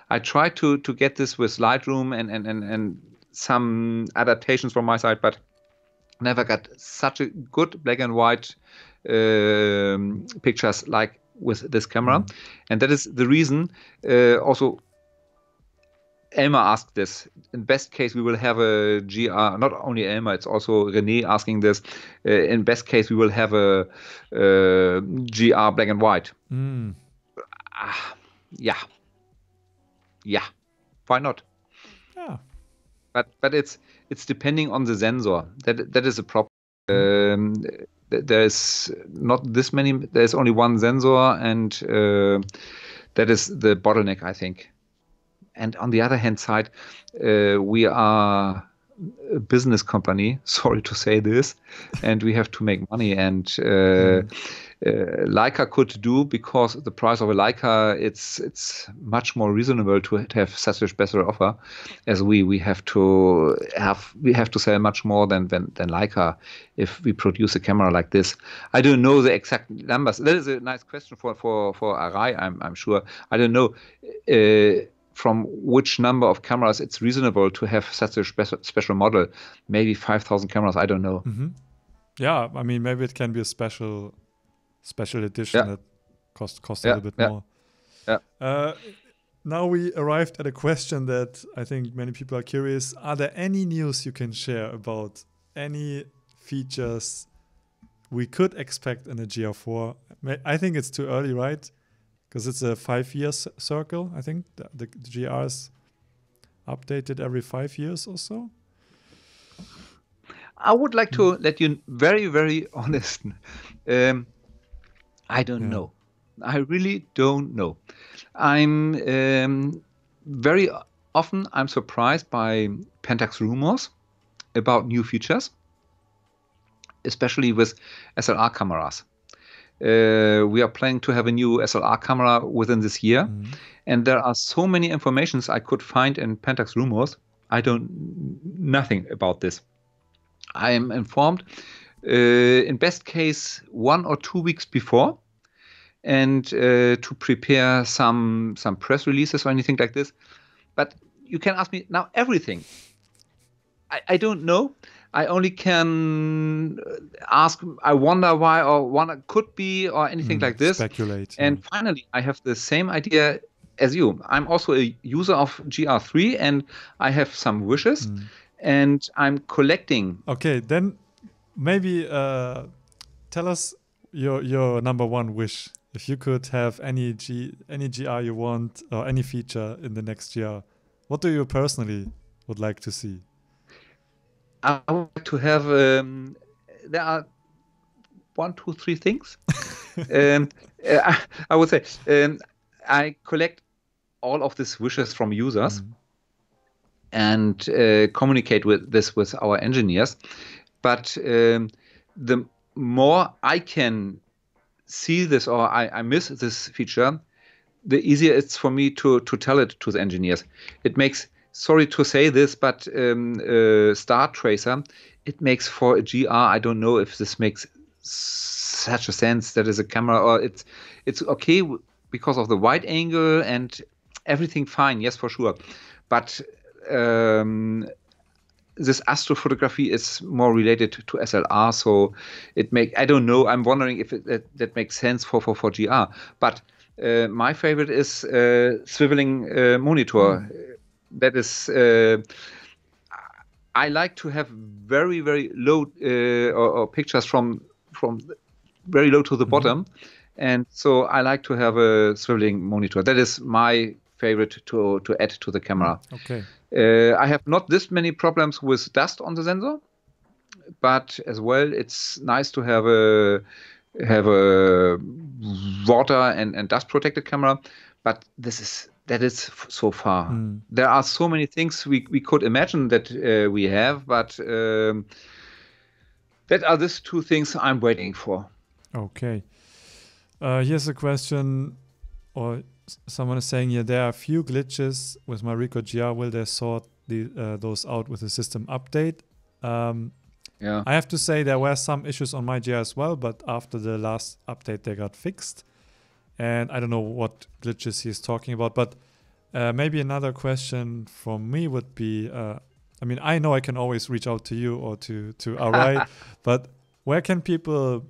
I tried to to get this with Lightroom and and and, and some adaptations from my side, but never got such a good black and white um, pictures like with this camera, mm-hmm. and that is the reason uh, also Elmer asked this. In best case, we will have a GR. Not only Elmer, it's also Rene asking this. Uh, in best case, we will have a uh, GR black and white. Mm. yeah, yeah. Why not? Yeah. But but it's it's depending on the sensor. That that is a problem. Um, there's not this many. There's only one sensor, and uh, that is the bottleneck, I think and on the other hand side, uh, we are a business company. [laughs] Sorry to say this, and we have to make money. And uh, mm-hmm. uh, Leica could do because the price of a Leica it's it's much more reasonable to have such a special offer. As we we have to have we have to sell much more than than, than Leica if we produce a camera like this. I don't know the exact numbers. That is a nice question for for for Arai. I'm I'm sure. I don't know. Uh, from which number of cameras it's reasonable to have such a spe- special model. Maybe 5,000 cameras, I don't know. Mm-hmm. Yeah, I mean, maybe it can be a special special edition yeah. that costs cost yeah, a little bit yeah. more. Yeah. Uh, now we arrived at a question that I think many people are curious. Are there any news you can share about any features we could expect in a GR4? I think it's too early, right? because it's a five years circle. I think the, the, GR is updated every five years or so. I would like to hmm. let you very, very [laughs] honest. Um, I don't yeah. know. I really don't know. I'm um, very often I'm surprised by Pentax rumors about new features, especially with SLR cameras. Uh, we are planning to have a new SLR camera within this year. Mm-hmm. And there are so many informations I could find in Pentax rumors. I don't nothing about this. I am informed uh, in best case one or two weeks before and uh, to prepare some some press releases or anything like this. But you can ask me now everything. I, I don't know. I only can uh, ask, I wonder why, or what could be, or anything mm, like this. Speculate. And yeah. finally, I have the same idea as you. I'm also a user of GR3 and I have some wishes mm. and I'm collecting. Okay, then maybe uh, tell us your, your number one wish. If you could have any G any GR you want or any feature in the next year, what do you personally would like to see? I would like to have. Um, there are one, two, three things. [laughs] um, uh, I, I, would say um, I collect all of these wishes from users mm. and uh, communicate with this with our engineers. But um, the more I can see this or I, I miss this feature, the easier it's for me to to tell it to the engineers. It makes sorry to say this, but um, uh, Star Tracer, it makes for a GR. I don't know if this makes such a sense. That is a camera, or it's it's okay because of the wide angle and everything fine. Yes, for sure, but um, this astrophotography is more related to SLR, so it make I don't know. I'm wondering if it, that, that makes sense for for for GR, but. Uh, my favorite is uh, swiveling uh, monitor. Mm that is uh, I like to have very very low uh, or, or, pictures from from very low to the mm-hmm. bottom, and so I like to have a swiveling monitor. That is my favorite to to add to the camera. Okay. Uh, I have not this many problems with dust on the sensor, but as well, it's nice to have a have a water and, and dust protected camera. But this is that is so far. Mm. There are so many things we, we could imagine that uh, we have, but um, that are these two things I'm waiting for. Okay. Uh, here's a question, or someone is saying here there are a few glitches with my Rico GR. Will they sort the, uh, those out with a system update? Um, yeah. I have to say there were some issues on my GR as well, but after the last update, they got fixed. And I don't know what glitches he's talking about, but uh, maybe another question from me would be uh, I mean, I know I can always reach out to you or to, to [laughs] Arai, but where can people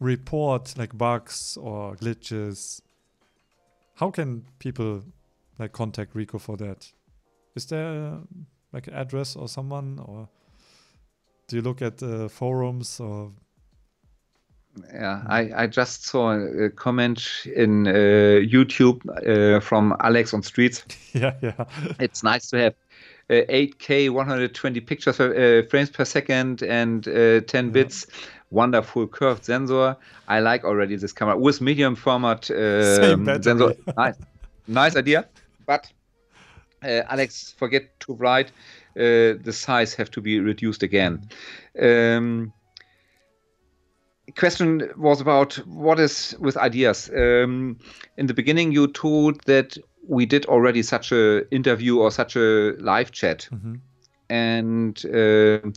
report like bugs or glitches? How can people like contact Rico for that? Is there like an address or someone or do you look at uh, forums or yeah, mm-hmm. I, I just saw a comment in uh, YouTube uh, from Alex on Streets. [laughs] yeah, yeah. It's nice to have uh, 8K, 120 pictures uh, uh, frames per second, and uh, 10 bits. Wonderful curved sensor. I like already this camera with medium format [laughs] um, sensor. nice, [laughs] nice idea. But Alex, forget to write. the size have to be reduced again. Um, question was about what is with ideas. Um, in the beginning, you told that we did already such a interview or such a live chat, mm -hmm. and uh,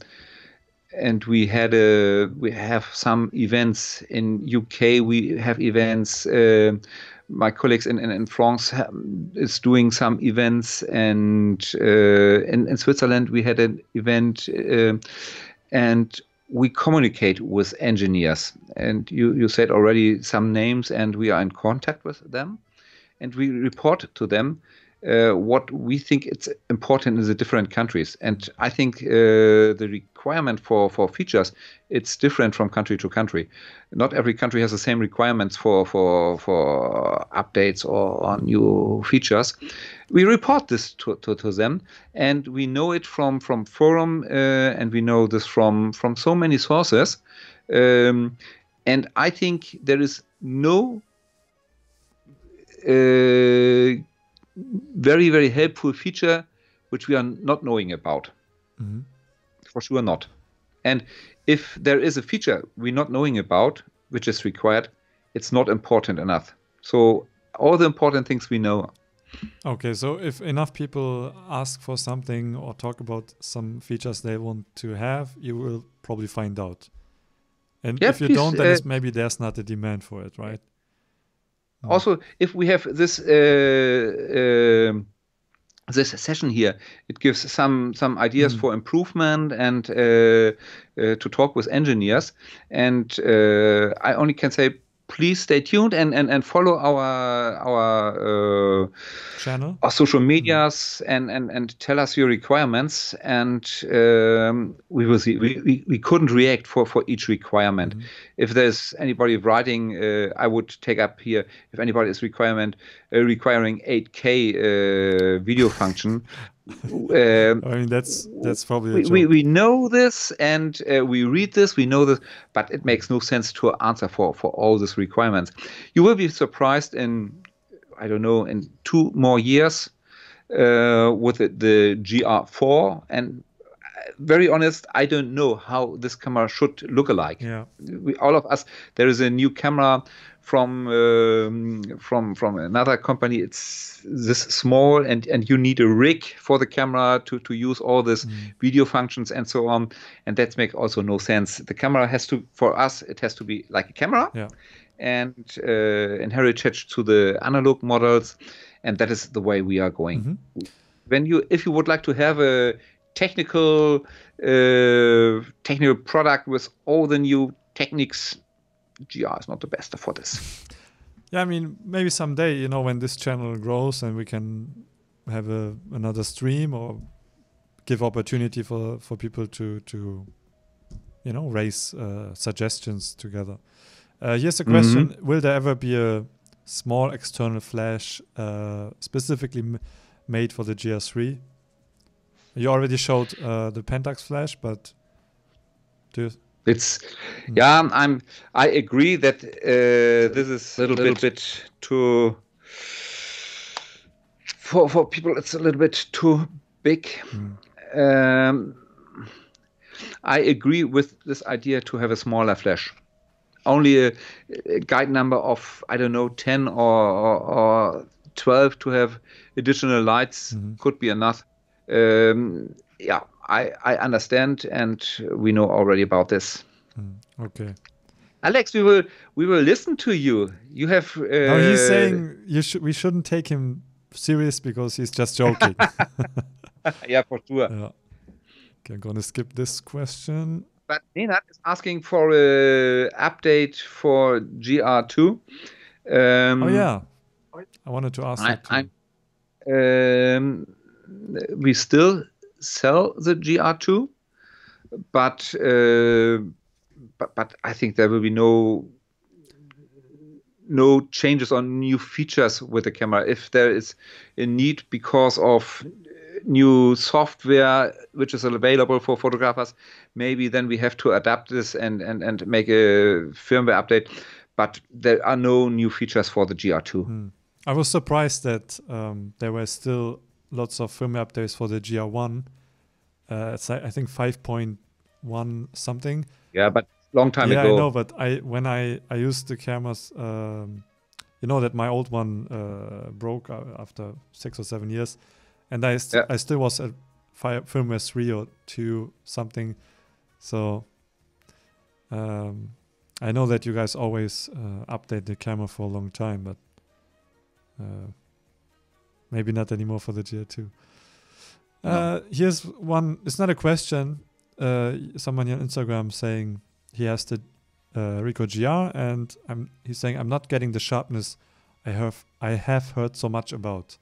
and we had a we have some events in UK. We have events. Uh, my colleagues in, in, in France is doing some events, and uh, in, in Switzerland we had an event, um, and we communicate with engineers. And you, you said already some names, and we are in contact with them and we report to them. Uh, what we think it's important in the different countries. And I think uh, the requirement for, for features it's different from country to country. Not every country has the same requirements for for, for updates or, or new features. We report this to, to, to, them, and we know it from from forum, uh, and we know this from from so many sources. Um, and I think there is no uh, very, very helpful feature which we are not knowing about. Mm-hmm. For sure not. And if there is a feature we're not knowing about, which is required, it's not important enough. So all the important things we know. Okay, so if enough people ask for something or talk about some features they want to have, you will probably find out. And if you please, don't, then uh, maybe there's not a demand for it, right? Oh. Also, if we have this uh, uh, this session here, it gives some some ideas mm. for improvement and uh, uh, to talk with engineers. And uh, I only can say please stay tuned and, and, and follow our our uh, channel, our social medias, mm and, and and tell us your requirements. And um, we will see. We, we, we, couldn't react for for each requirement. mm If there's anybody writing, uh, I would take up here. If anybody is requirement uh, requiring 8K uh, video function, uh, I mean, that's that's probably we, we know this and uh, we read this, we know this, but it makes no sense to answer for for all these requirements. You will be surprised in I don't know in two more years uh, with the, the GR4 and uh, very honest, I don't know how this camera should look alike. Yeah. We, all of us, there is a new camera from um, from from another company. It's this small, and and you need a rig for the camera to to use all this mm. video functions and so on. And that makes also no sense. The camera has to, for us, it has to be like a camera, yeah. and uh, inherited to the analog models, and that is the way we are going. Mm -hmm. When you, if you would like to have a technical uh, technical product with all the new techniques GR is not the best for this. Yeah, I mean, maybe someday, you know, when this channel grows and we can have a, another stream or give opportunity for, for people to, to you know, raise uh, suggestions together. Uh, here's a mm-hmm. question mm -hmm. Will there ever be a small external flash uh, specifically made for the GR3? You already showed uh, the Pentax flash, but do you it's hmm. yeah, I'm I agree that uh, this is a little, little bit, bit too for for people. It's a little bit too big. Mm. Um, I agree with this idea to have a smaller flash. Only a, a guide number of I don't know ten or, or, or twelve to have additional lights mm -hmm. could be enough. Um, yeah, I, I understand, and we know already about this. Hmm, okay. Alex, we will we will listen to you. You have. Uh, no, he's uh, saying you We shouldn't take him serious because he's just joking. [laughs] yeah, for sure. Yeah. Okay, I'm gonna skip this question. But Nina is asking for a update for GR2. Um, oh yeah, I wanted to ask. I, um, we still sell the GR2, but, uh, but but I think there will be no no changes on new features with the camera. If there is a need because of new software which is available for photographers, maybe then we have to adapt this and and and make a firmware update. But there are no new features for the GR2. Hmm. I was surprised that um, there were still lots of firmware updates for the GR1. Uh, it's I think 5.1 something. Yeah, but long time yeah, ago. Yeah, I know, but I when I I used the cameras, um, you know that my old one uh, broke uh, after six or seven years, and I st- yeah. I still was at firmware three or two something, so. Um, I know that you guys always uh, update the camera for a long time, but uh, Maybe not anymore for the GR2. No. Uh, here's one. It's not a question. Uh, someone on Instagram saying he has the uh, Rico GR, and I'm, he's saying I'm not getting the sharpness I have I have heard so much about.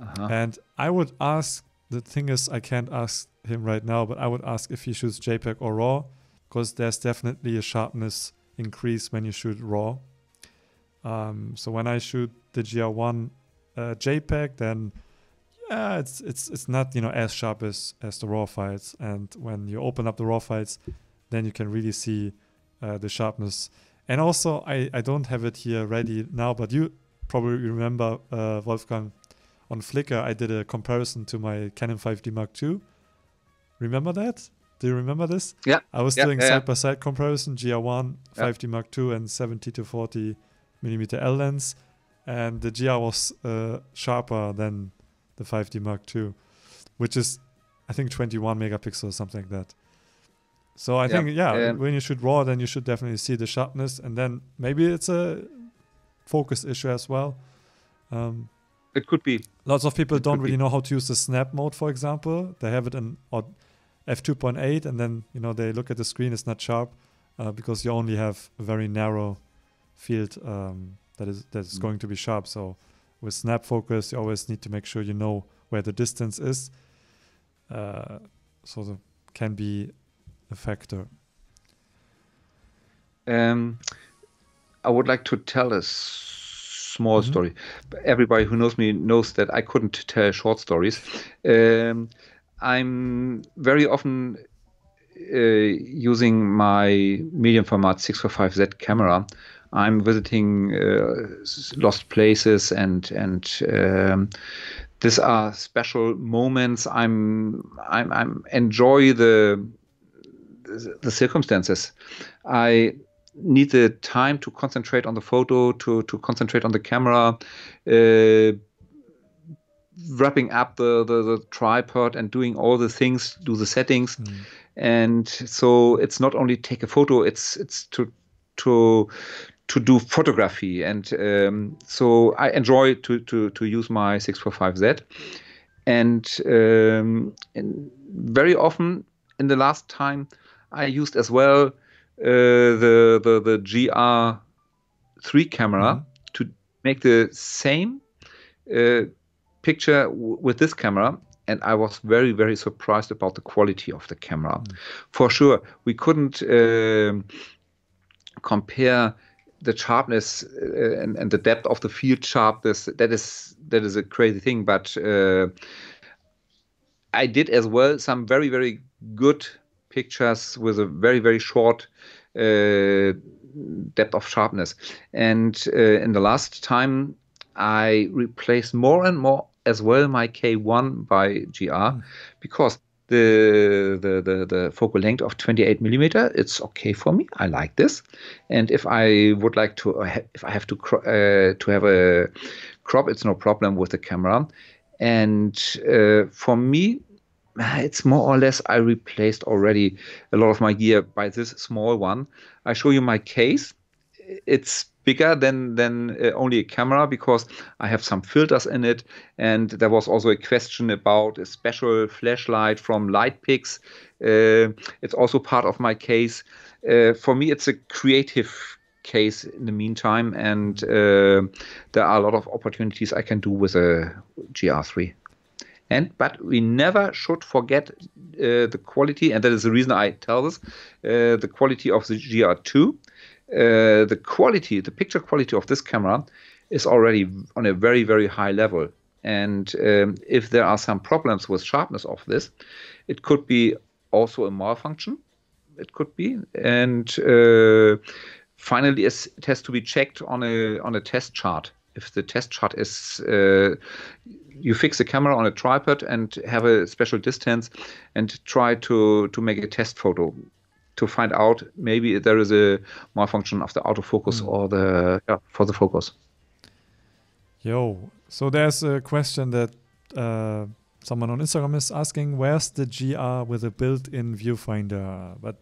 Uh-huh. And I would ask. The thing is, I can't ask him right now, but I would ask if he shoots JPEG or RAW, because there's definitely a sharpness increase when you shoot RAW. Um, so when I shoot the GR1, uh, JPEG, then yeah, it's it's it's not you know as sharp as as the raw files. And when you open up the raw files, then you can really see uh, the sharpness. And also, I I don't have it here ready now, but you probably remember uh, Wolfgang on Flickr. I did a comparison to my Canon 5D Mark II. Remember that? Do you remember this? Yeah. I was yeah, doing yeah, side by side comparison, GR1, yeah. 5D Mark II, and 70 to 40 millimeter L lens and the GR was uh, sharper than the 5D Mark II, which is I think 21 megapixels or something like that. So I yep. think yeah, and when you shoot raw, then you should definitely see the sharpness, and then maybe it's a focus issue as well. Um, it could be. Lots of people it don't really be. know how to use the snap mode, for example. They have it in f2.8, and then you know they look at the screen; it's not sharp uh, because you only have a very narrow field um, that is that is mm. going to be sharp. So with snap focus, you always need to make sure you know where the distance is. Uh, so that can be a factor. Um, I would like to tell a small mm-hmm. story. Everybody who knows me knows that I couldn't tell short stories. Um, I'm very often uh, using my medium format 645Z camera I'm visiting uh, lost places and and um, these are special moments. I'm I'm I'm enjoy the the circumstances. I need the time to concentrate on the photo, to to concentrate on the camera, uh, wrapping up the, the, the tripod and doing all the things, do the settings, mm. and so it's not only take a photo. It's it's to to to do photography, and um, so I enjoy to to to use my 645Z, and, um, and very often in the last time I used as well uh, the the the GR3 camera mm-hmm. to make the same uh, picture w- with this camera and I was very, very surprised about the quality of the camera. Mm. For sure, we couldn't uh, compare the sharpness uh, and, and the depth of the field sharpness that is that is a crazy thing but uh, i did as well some very very good pictures with a very very short uh, depth of sharpness and uh, in the last time i replaced more and more as well my k1 by gr hmm. because the, the, the, the, focal length of 28 millimeter, it's okay for me. I like this. And if I would like to, uh, if I have to, uh, to have a crop, it's no problem with the camera. And uh, for me, ah, it's more or less I replaced already a lot of my gear by this small one. I show you my case. It's bigger than than uh, only a camera because I have some filters in it. And there was also a question about a special flashlight from Lightpix. Uh, it's also part of my case. Uh, for me, it's a creative case in the meantime, and uh, there are a lot of opportunities I can do with a GR3. And but we never should forget uh, the quality, and that is the reason I tell this: uh, the quality of the GR2 uh, the quality, the picture quality of this camera is already on a very, very high level. And um, if there are some problems with sharpness of this, it could be also a malfunction. It could be. And uh, finally, it has to be checked on a on a test chart. If the test chart is, uh, you fix the camera on a tripod and have a special distance, and try to to make a test photo to find out maybe there is a malfunction of the autofocus mm. or the yeah, for the focus. Yo, so there's a question that uh, someone on Instagram is asking: Where's the GR with a built-in viewfinder? But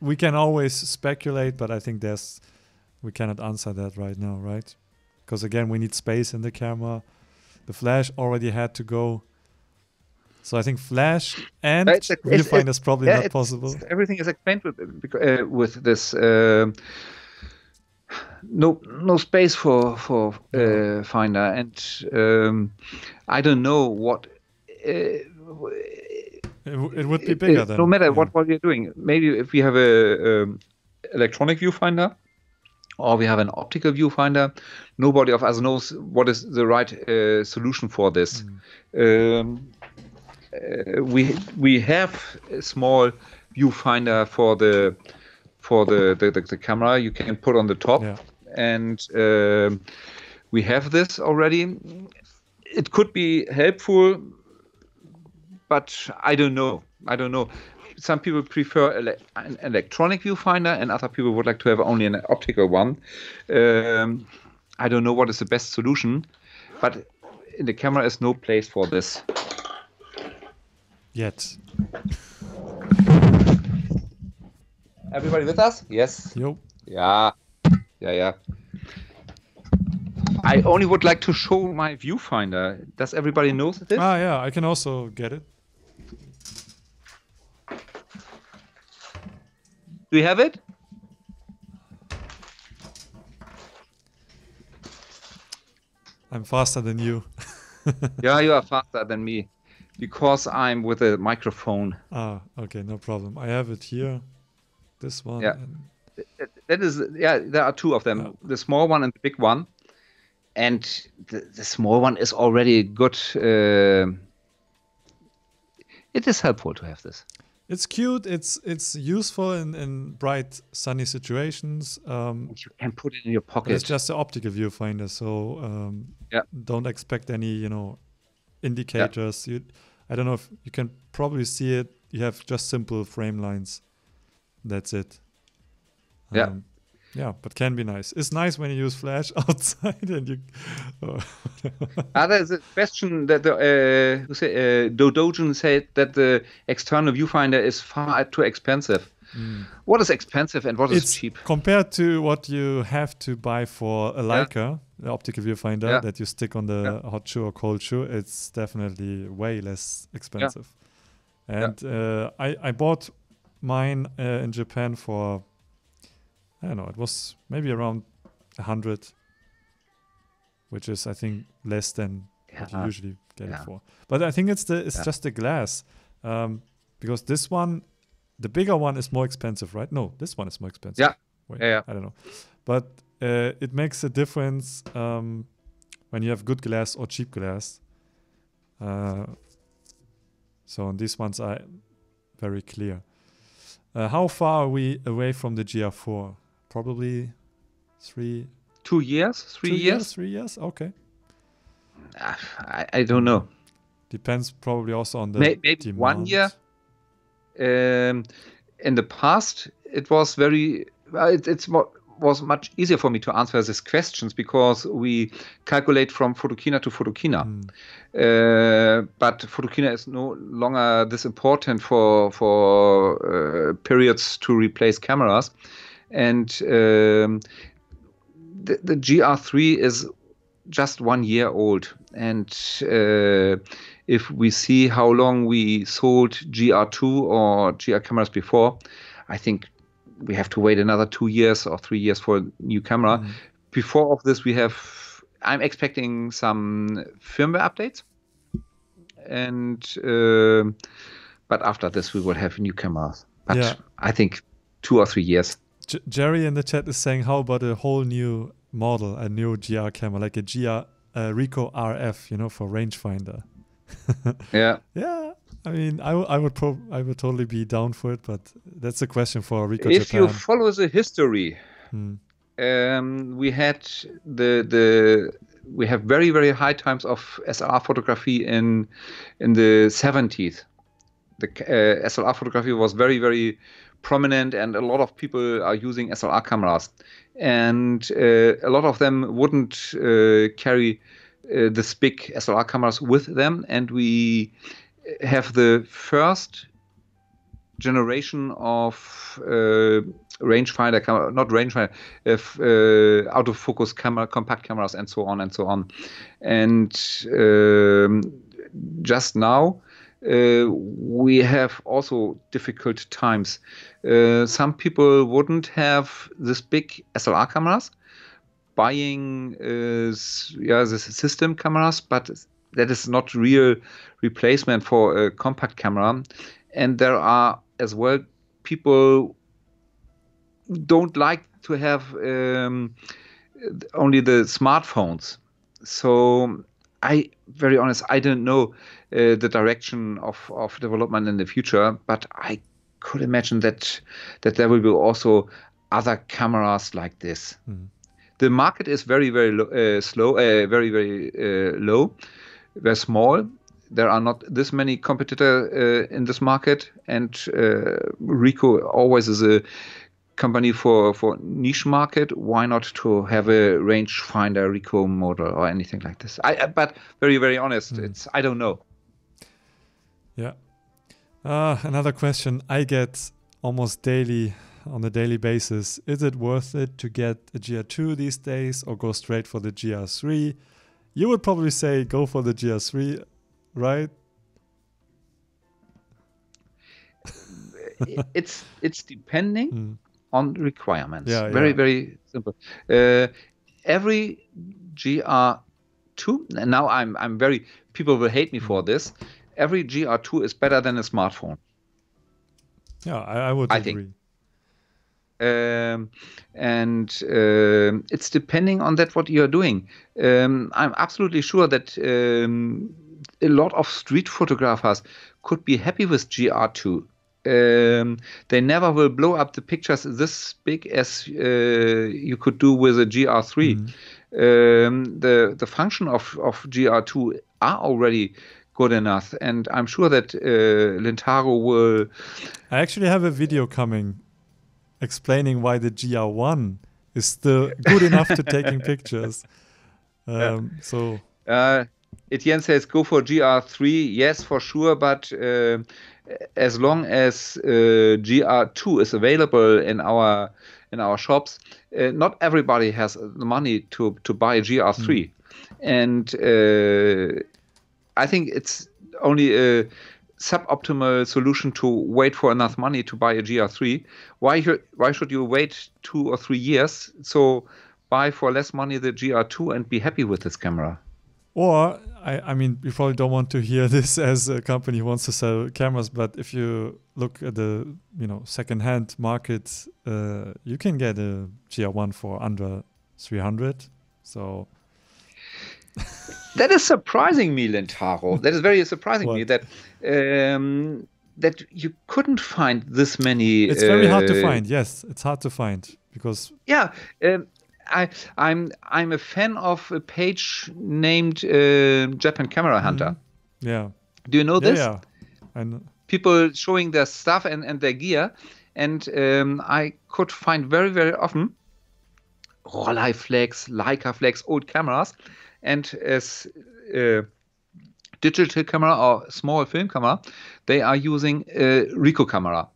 we can always speculate, but I think there's we cannot answer that right now, right? Because again, we need space in the camera. The flash already had to go so I think Flash and it's, it's, it's, is probably yeah, not possible. everything is explained with uh, with this. Uh, no, no space for for uh, Finder, and um, I don't know what. Uh, it, would be bigger. It, No matter yeah. what what you're doing, maybe if we have a um, electronic viewfinder, or we have an optical viewfinder. Nobody of us knows what is the right uh, solution for this. Mm. Um, uh, we we have a small viewfinder for the for the, the, the, the camera you can put on the top yeah. and uh, we have this already it could be helpful but i don't know i don't know some people prefer ele- an electronic viewfinder and other people would like to have only an optical one um, i don't know what is the best solution but in the camera is no place for this Yet. Everybody with us? Yes. Yep. Yeah. Yeah, yeah. I only would like to show my viewfinder. Does everybody know this? Ah, yeah, I can also get it. Do you have it? I'm faster than you. [laughs] yeah, you are faster than me because I'm with a microphone. Ah, okay, no problem. I have it here. This one. Yeah. And... That is, yeah, there are two of them oh. the small one and the big one. And the, the small one is already good. Uh, it is helpful to have this. It's cute. It's it's useful in, in bright sunny situations. Um, you can put it in your pocket. It's just an optical viewfinder, so um, yeah. don't expect any you know indicators. Yeah. You I don't know if you can probably see it. You have just simple frame lines. That's it. Yeah. Um, yeah, but can be nice. It's nice when you use Flash [laughs] outside and you. [laughs] Oh. ah, there's a question that the uh, uh, said that the external viewfinder is far too expensive. Mm. What is expensive and what it's is cheap? Compared to what you have to buy for a Leica, yeah. the optical viewfinder yeah. that you stick on the yeah. hot shoe or cold shoe, it's definitely way less expensive. And uh, I, I bought mine uh, in Japan for, I don't know, it was maybe around 100, which is, I think, less than what you usually get it for. But I think it's the it's just the glass. Um, because this one the bigger one is more expensive, right? No, this one is more expensive. Yeah. Wait, yeah, yeah. I don't know. But uh, it makes a difference um, when you have good glass or cheap glass. Uh, so these ones are very clear. Uh, how far are we away from the GR4? Probably three. Two years? Three two years? years? Three years? Okay. Ah, I, I don't know. Depends probably also on the. Maybe, maybe one year um, in the past, it was very well, uh, it, it's more was much easier for me to answer these questions because we calculate from photokina to photokina. Mm. Uh, but photokina is no longer this important for for uh, periods to replace cameras, and um, the, the GR3 is just one year old. And uh, if we see how long we sold GR2 or GR cameras before, I think we have to wait another two years or three years for a new camera. Mm-hmm. Before of this, we have. I'm expecting some firmware updates, and uh, but after this, we will have new cameras. But yeah. I think two or three years. J- Jerry in the chat is saying, "How about a whole new model, a new GR camera, like a GR uh, Ricoh RF, you know, for rangefinder. [laughs] yeah. Yeah. I mean, I, I would pro- I would totally be down for it, but that's a question for Ricoh If Japan. you follow the history, hmm. um, we had the the we have very very high times of SLR photography in in the 70s. The uh, SLR photography was very very prominent, and a lot of people are using SLR cameras and uh, a lot of them wouldn't uh, carry uh, this big SLR cameras with them, and we have the first generation of uh, rangefinder camera, not rangefinder, if, uh, out of focus camera, compact cameras, and so on and so on. And um, just now, uh, we have also difficult times. Uh, some people wouldn't have this big SLR cameras, buying uh, yeah the system cameras, but that is not real replacement for a compact camera. And there are as well people don't like to have um, only the smartphones. So I, very honest, I don't know uh, the direction of, of development in the future. But I could imagine that that there will be also other cameras like this. Mm. The market is very very lo- uh, slow, uh, very very uh, low. They're small. There are not this many competitors uh, in this market, and uh, Rico always is a company for for niche market why not to have a rangefinder recoil model or anything like this I, but very very honest mm. it's i don't know yeah. Uh, another question I get almost daily on a daily basis. Is it worth it to get a GR2 these days or go straight for the GR3? You would probably say go for the GR3, right? [laughs] it's it's depending mm. on requirements. Yeah, very yeah. very simple. Uh, every GR2 now I'm I'm very people will hate me for hmm. this every GR2 is better than a smartphone. Yeah, I, I would I agree. Think. Um, and uh, it's depending on that what you're doing. Um, I'm absolutely sure that um, a lot of street photographers could be happy with GR2. Um, they never will blow up the pictures this big as uh, you could do with a GR3. Mm. Mm-hmm. Um, the the function of, of GR2 are already good enough. And I'm sure that uh, Lintaro will. I actually have a video coming explaining why the GR1 is still good enough to taking [laughs] pictures. Um, yeah. So. Uh, Etienne says go for GR3. Yes, for sure, but. Uh, as long as uh, GR2 is available in our in our shops, uh, not everybody has the money to to buy GR3, mm. and uh, I think it's only a suboptimal solution to wait for enough money to buy a GR3. Why should why should you wait two or three years? So buy for less money the GR2 and be happy with this camera. Or I, I mean, you probably don't want to hear [laughs] this as a company wants to sell cameras, but if you look at the you know second-hand market, uh, you can get a GR1 for under 300. So that is surprising me, Lentaro. That is very surprising me that um, that you couldn't find this many. It's very hard to uh, find. Yes, it's hard to find because yeah. Um, I, am I'm, I'm a fan of a page named uh, Japan Camera mm-hmm. Hunter. Mm -hmm. Yeah. Do you know this? Yeah, People showing their stuff and, and their gear, and um, I could find very very often Rollei flags, Leica flags, old cameras and as a uh, digital camera or small film camera, they are using a Ricoh camera.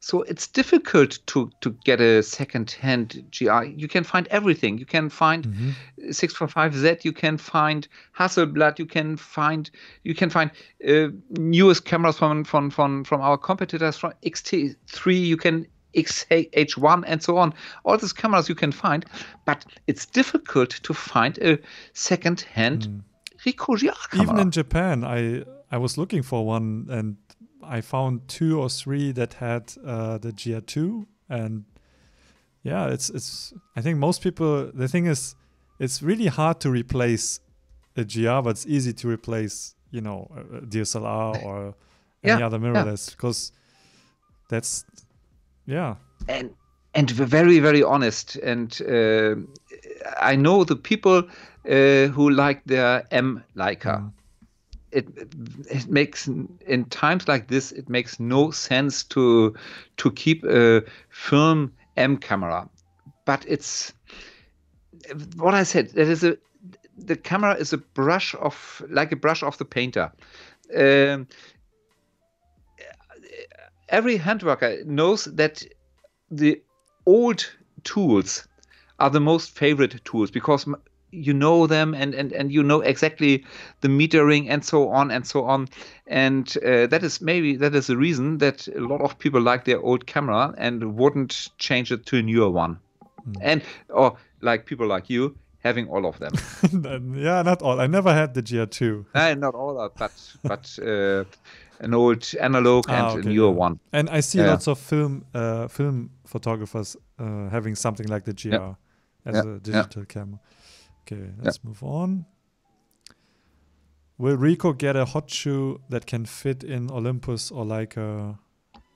So it's difficult to, to get a second-hand GI. You can find everything. You can find 645Z. Mm-hmm. You can find Hasselblad. You can find you can find uh, newest cameras from from from from our competitors from XT3. You can XH1 and so on. All these cameras you can find, but it's difficult to find a second-hand mm. Ricoh GR camera. Even in Japan, I I was looking for one and I found two or three that had uh, the GR2 and yeah, it's it's I think most people the thing is it's really hard to replace a GR, but it's easy to replace you know a uh, uh, DSLR or yeah, any other mirrorless because yeah. that's yeah. And and very very honest. And uh, I know the people uh, who like their M Leica. Mm. It, it makes in times like this it makes no sense to to keep a film M camera, but it's what I said. It is a the camera is a brush of like a brush of the painter. Um, every hand worker knows that the old tools are the most favorite tools because you know them and, and, and you know exactly the metering and so on and so on and uh, that is maybe that is the reason that a lot of people like their old camera and wouldn't change it to a newer one mm. and or like people like you having all of them [laughs] yeah not all i never had the gr2 [laughs] no, not all but but uh, an old analog ah, and okay. a newer one. And I see yeah. lots of film uh, film photographers uh, having something like the GR yeah. as yeah. a digital camera. Okay, let's move on. Will Rico get a hot shoe that can fit in Olympus or like a,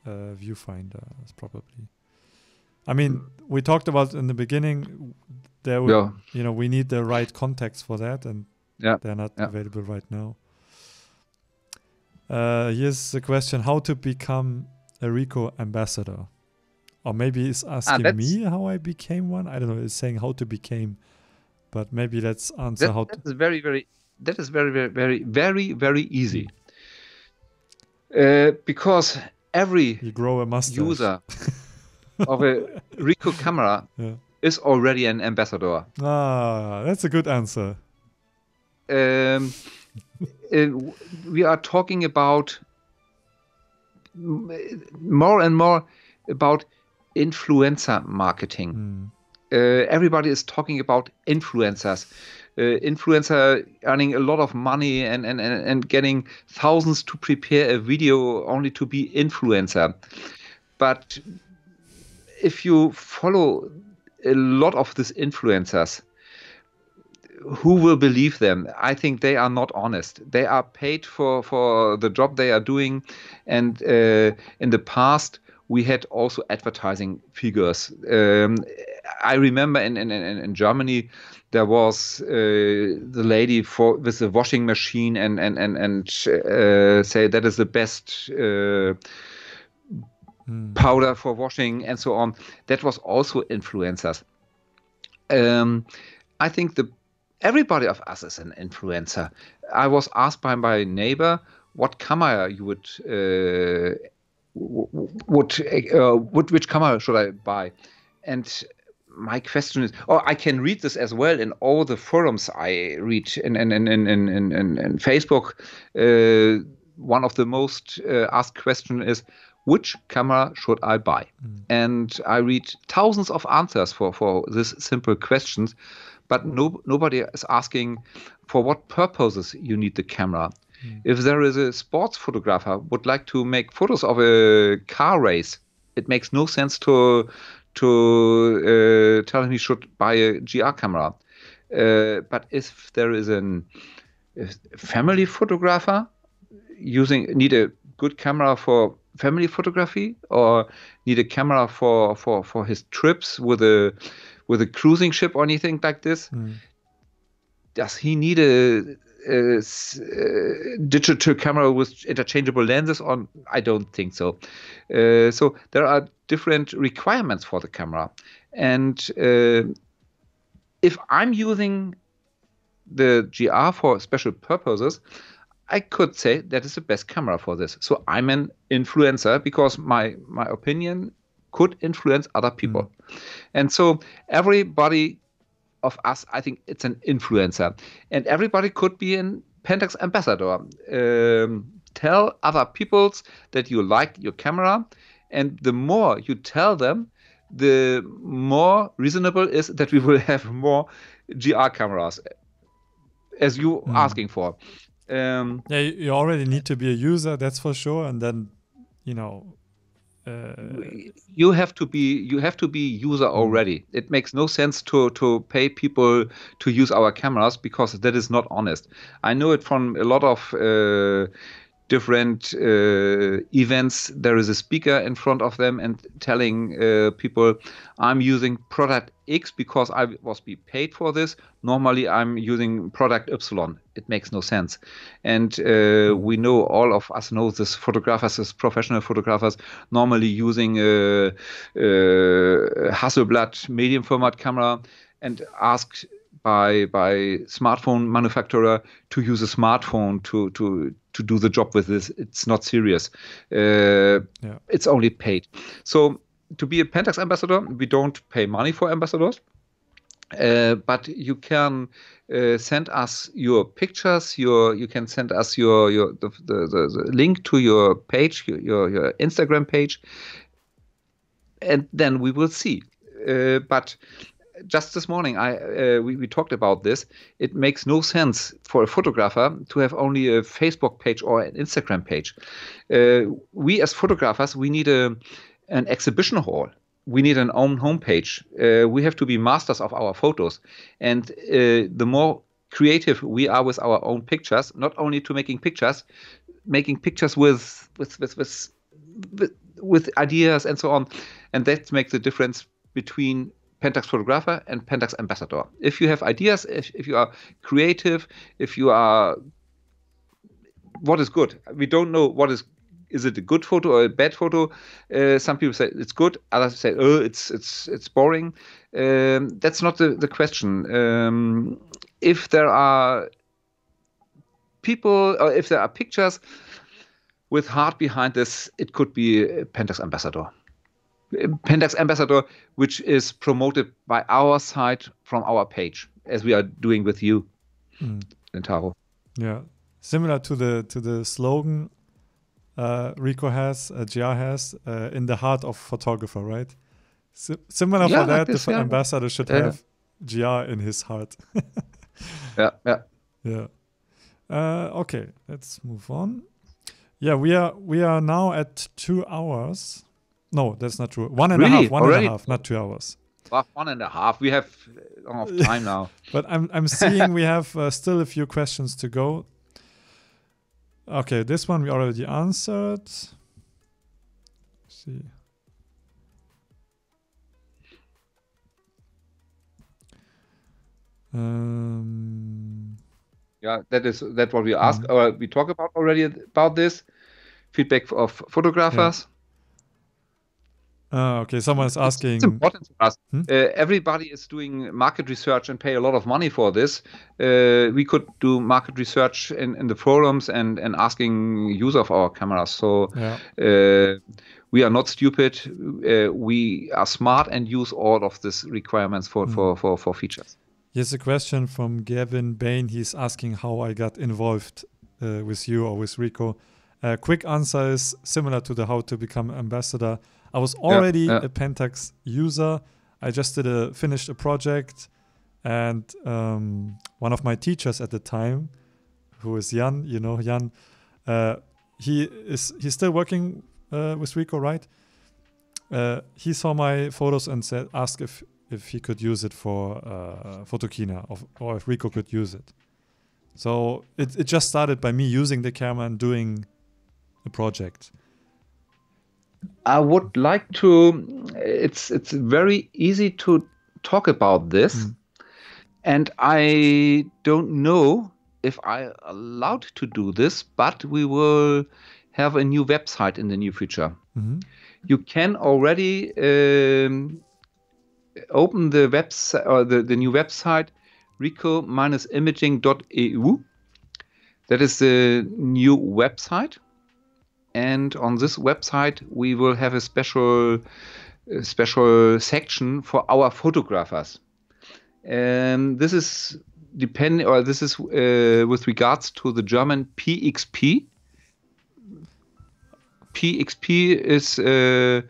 a viewfinder? Probably. I mean, we talked about in the beginning. There, will, you know, we need the right context for that, and they're not available right now. Uh, here's the question: How to become a RICO ambassador? Or maybe it's ah, asking ah, me how I became one. I don't know. It's saying how to became, but maybe let's answer that, how. That to... is very, very. That is very, very, very, very, very easy. Hmm. Uh, because every user [laughs] of a Rico camera yeah. is already an ambassador. Ah, that's a good answer. Um, uh, we are talking about more and more about influencer marketing. Mm. Uh, everybody is talking about influencers. Uh, influencer earning a lot of money and, and, and, and getting thousands to prepare a video only to be influencer. But if you follow a lot of these influencers, who will believe them? I think they are not honest. They are paid for for the job they are doing, and uh, in the past we had also advertising figures. Um, I remember in in, in Germany there was uh, the lady for with the washing machine and and and and uh, say that is the best. Uh, hmm. powder for washing and so on. That was also influencers. Um, I think the everybody of us is an influencer. I was asked by my neighbor what camera you would uh, would uh, which camera should I buy, and my question is, oh, I can read this as well in all the forums I read in in in in in, in, in Facebook. Uh, one of the most uh, asked question is which camera should I buy? Mm. And I read thousands of answers for, for this simple questions but no, nobody is asking for what purposes you need the camera. Mm. If there is a sports photographer would like to make photos of a car race, it makes no sense to to uh, tell him he should buy a GR camera. Uh, but if there is a family photographer using need a good camera for family photography or need a camera for for for his trips with a with a cruising ship or anything like this. Mm. Does he need a, a, a, digital camera with interchangeable lenses on? I don't think so. Uh, so there are different requirements for the camera, and uh, if I'm using the GR for special purposes, I could say that is the best camera for this. So I'm an influencer because my my opinion could influence other people. Mm. And so everybody of us, I think it's an influencer. And everybody could be an Pentax ambassador. Um, tell other peoples that you like your camera. And the more you tell them, the more reasonable is that we will [laughs] have more GR cameras, as you mm. asking for. Um, yeah, you already need to be a user, that's for sure. And then, you know, uh, you have to be you have to be user hmm. already. It makes no sense to to pay people to use our cameras because that is not honest. I know it from a lot of uh, different uh, events, there is a speaker in front of them and telling uh, people, I'm using product X because I was be paid for this. Normally, I'm using product Y. It makes no sense. And uh, we know all of us know this photographers, as professional photographers, normally using a, uh, a uh, Hasselblad medium format camera and ask by by smartphone manufacturer to use a smartphone to to to do the job with this. It's not serious. Uh, yeah. It's only paid. So to be a Pentax ambassador, we don't pay money for ambassadors. Uh, but you can uh, send us your pictures. Your you can send us your your the, the, the link to your page, your, your, your Instagram page, and then we will see. Uh, but just this morning, I uh, we, we talked about this. It makes no sense for a photographer to have only a Facebook page or an Instagram page. Uh, we as photographers, we need a an exhibition hall. We need an own homepage. Uh, we have to be masters of our photos, and uh, the more creative we are with our own pictures, not only to making pictures, making pictures with with with with, with ideas and so on, and that makes the difference between Pentax photographer and Pentax ambassador. If you have ideas, if, if you are creative, if you are what is good, we don't know what is. Is it a good photo or a bad photo? Uh, some people say it's good. Others say, oh, it's it's it's boring. Um, that's not the the question. Um, if there are people, or if there are pictures with heart behind this, it could be Pentax ambassador. Pentax Ambassador, which is promoted by our side from our page, as we are doing with you, mm. Yeah, similar to the to the slogan uh, Rico has, uh, GR has, uh, in the heart of photographer, right? S similar yeah, for that, like this, the yeah. ambassador should have GR in his heart. [laughs] yeah, yeah, yeah. Uh, okay, let's move on. Yeah, we are we are now at two hours no, that's not true. One and really? a half, not two hours. Well, one and a half. We have enough time now. [laughs] but I'm I'm seeing we have uh, still a few questions to go. Okay, this one we already answered. Let's see. Um, yeah, that is that what we hmm. ask. Um, we talk about already about this feedback of photographers. Yeah. Oh, okay, someone is asking. It's important to Hmm? Uh, everybody is doing market research and pay a lot of money for this. Uh, we could do market research in, in the forums and, and asking use of our cameras. So yeah. uh, we are not stupid. Uh, we are smart and use all of these requirements for, hmm. for, for, for features. Yes, a question from Gavin Bain. He's asking how I got involved uh, with you or with Rico. Uh, quick answer is similar to the how to become ambassador I was already yeah, yeah. a Pentax user. I just did a finished a project, and um, one of my teachers at the time, who is Jan, you know Jan, uh, he is he's still working uh, with Rico, right? Uh, he saw my photos and said, asked if if he could use it for uh, Photokina or, or if Rico could use it. So it, it just started by me using the camera and doing a project. I would like to. It's it's very easy to talk about this, mm. and I don't know if I allowed to do this, but we will have a new website in the near future. Mm-hmm. You can already um, open the website or the, the new website rico-imaging.eu. That is the new website. And on this website, we will have a special a special section for our photographers. And um, this is depend or this is uh, with regards to the German PXP. PXP is uh,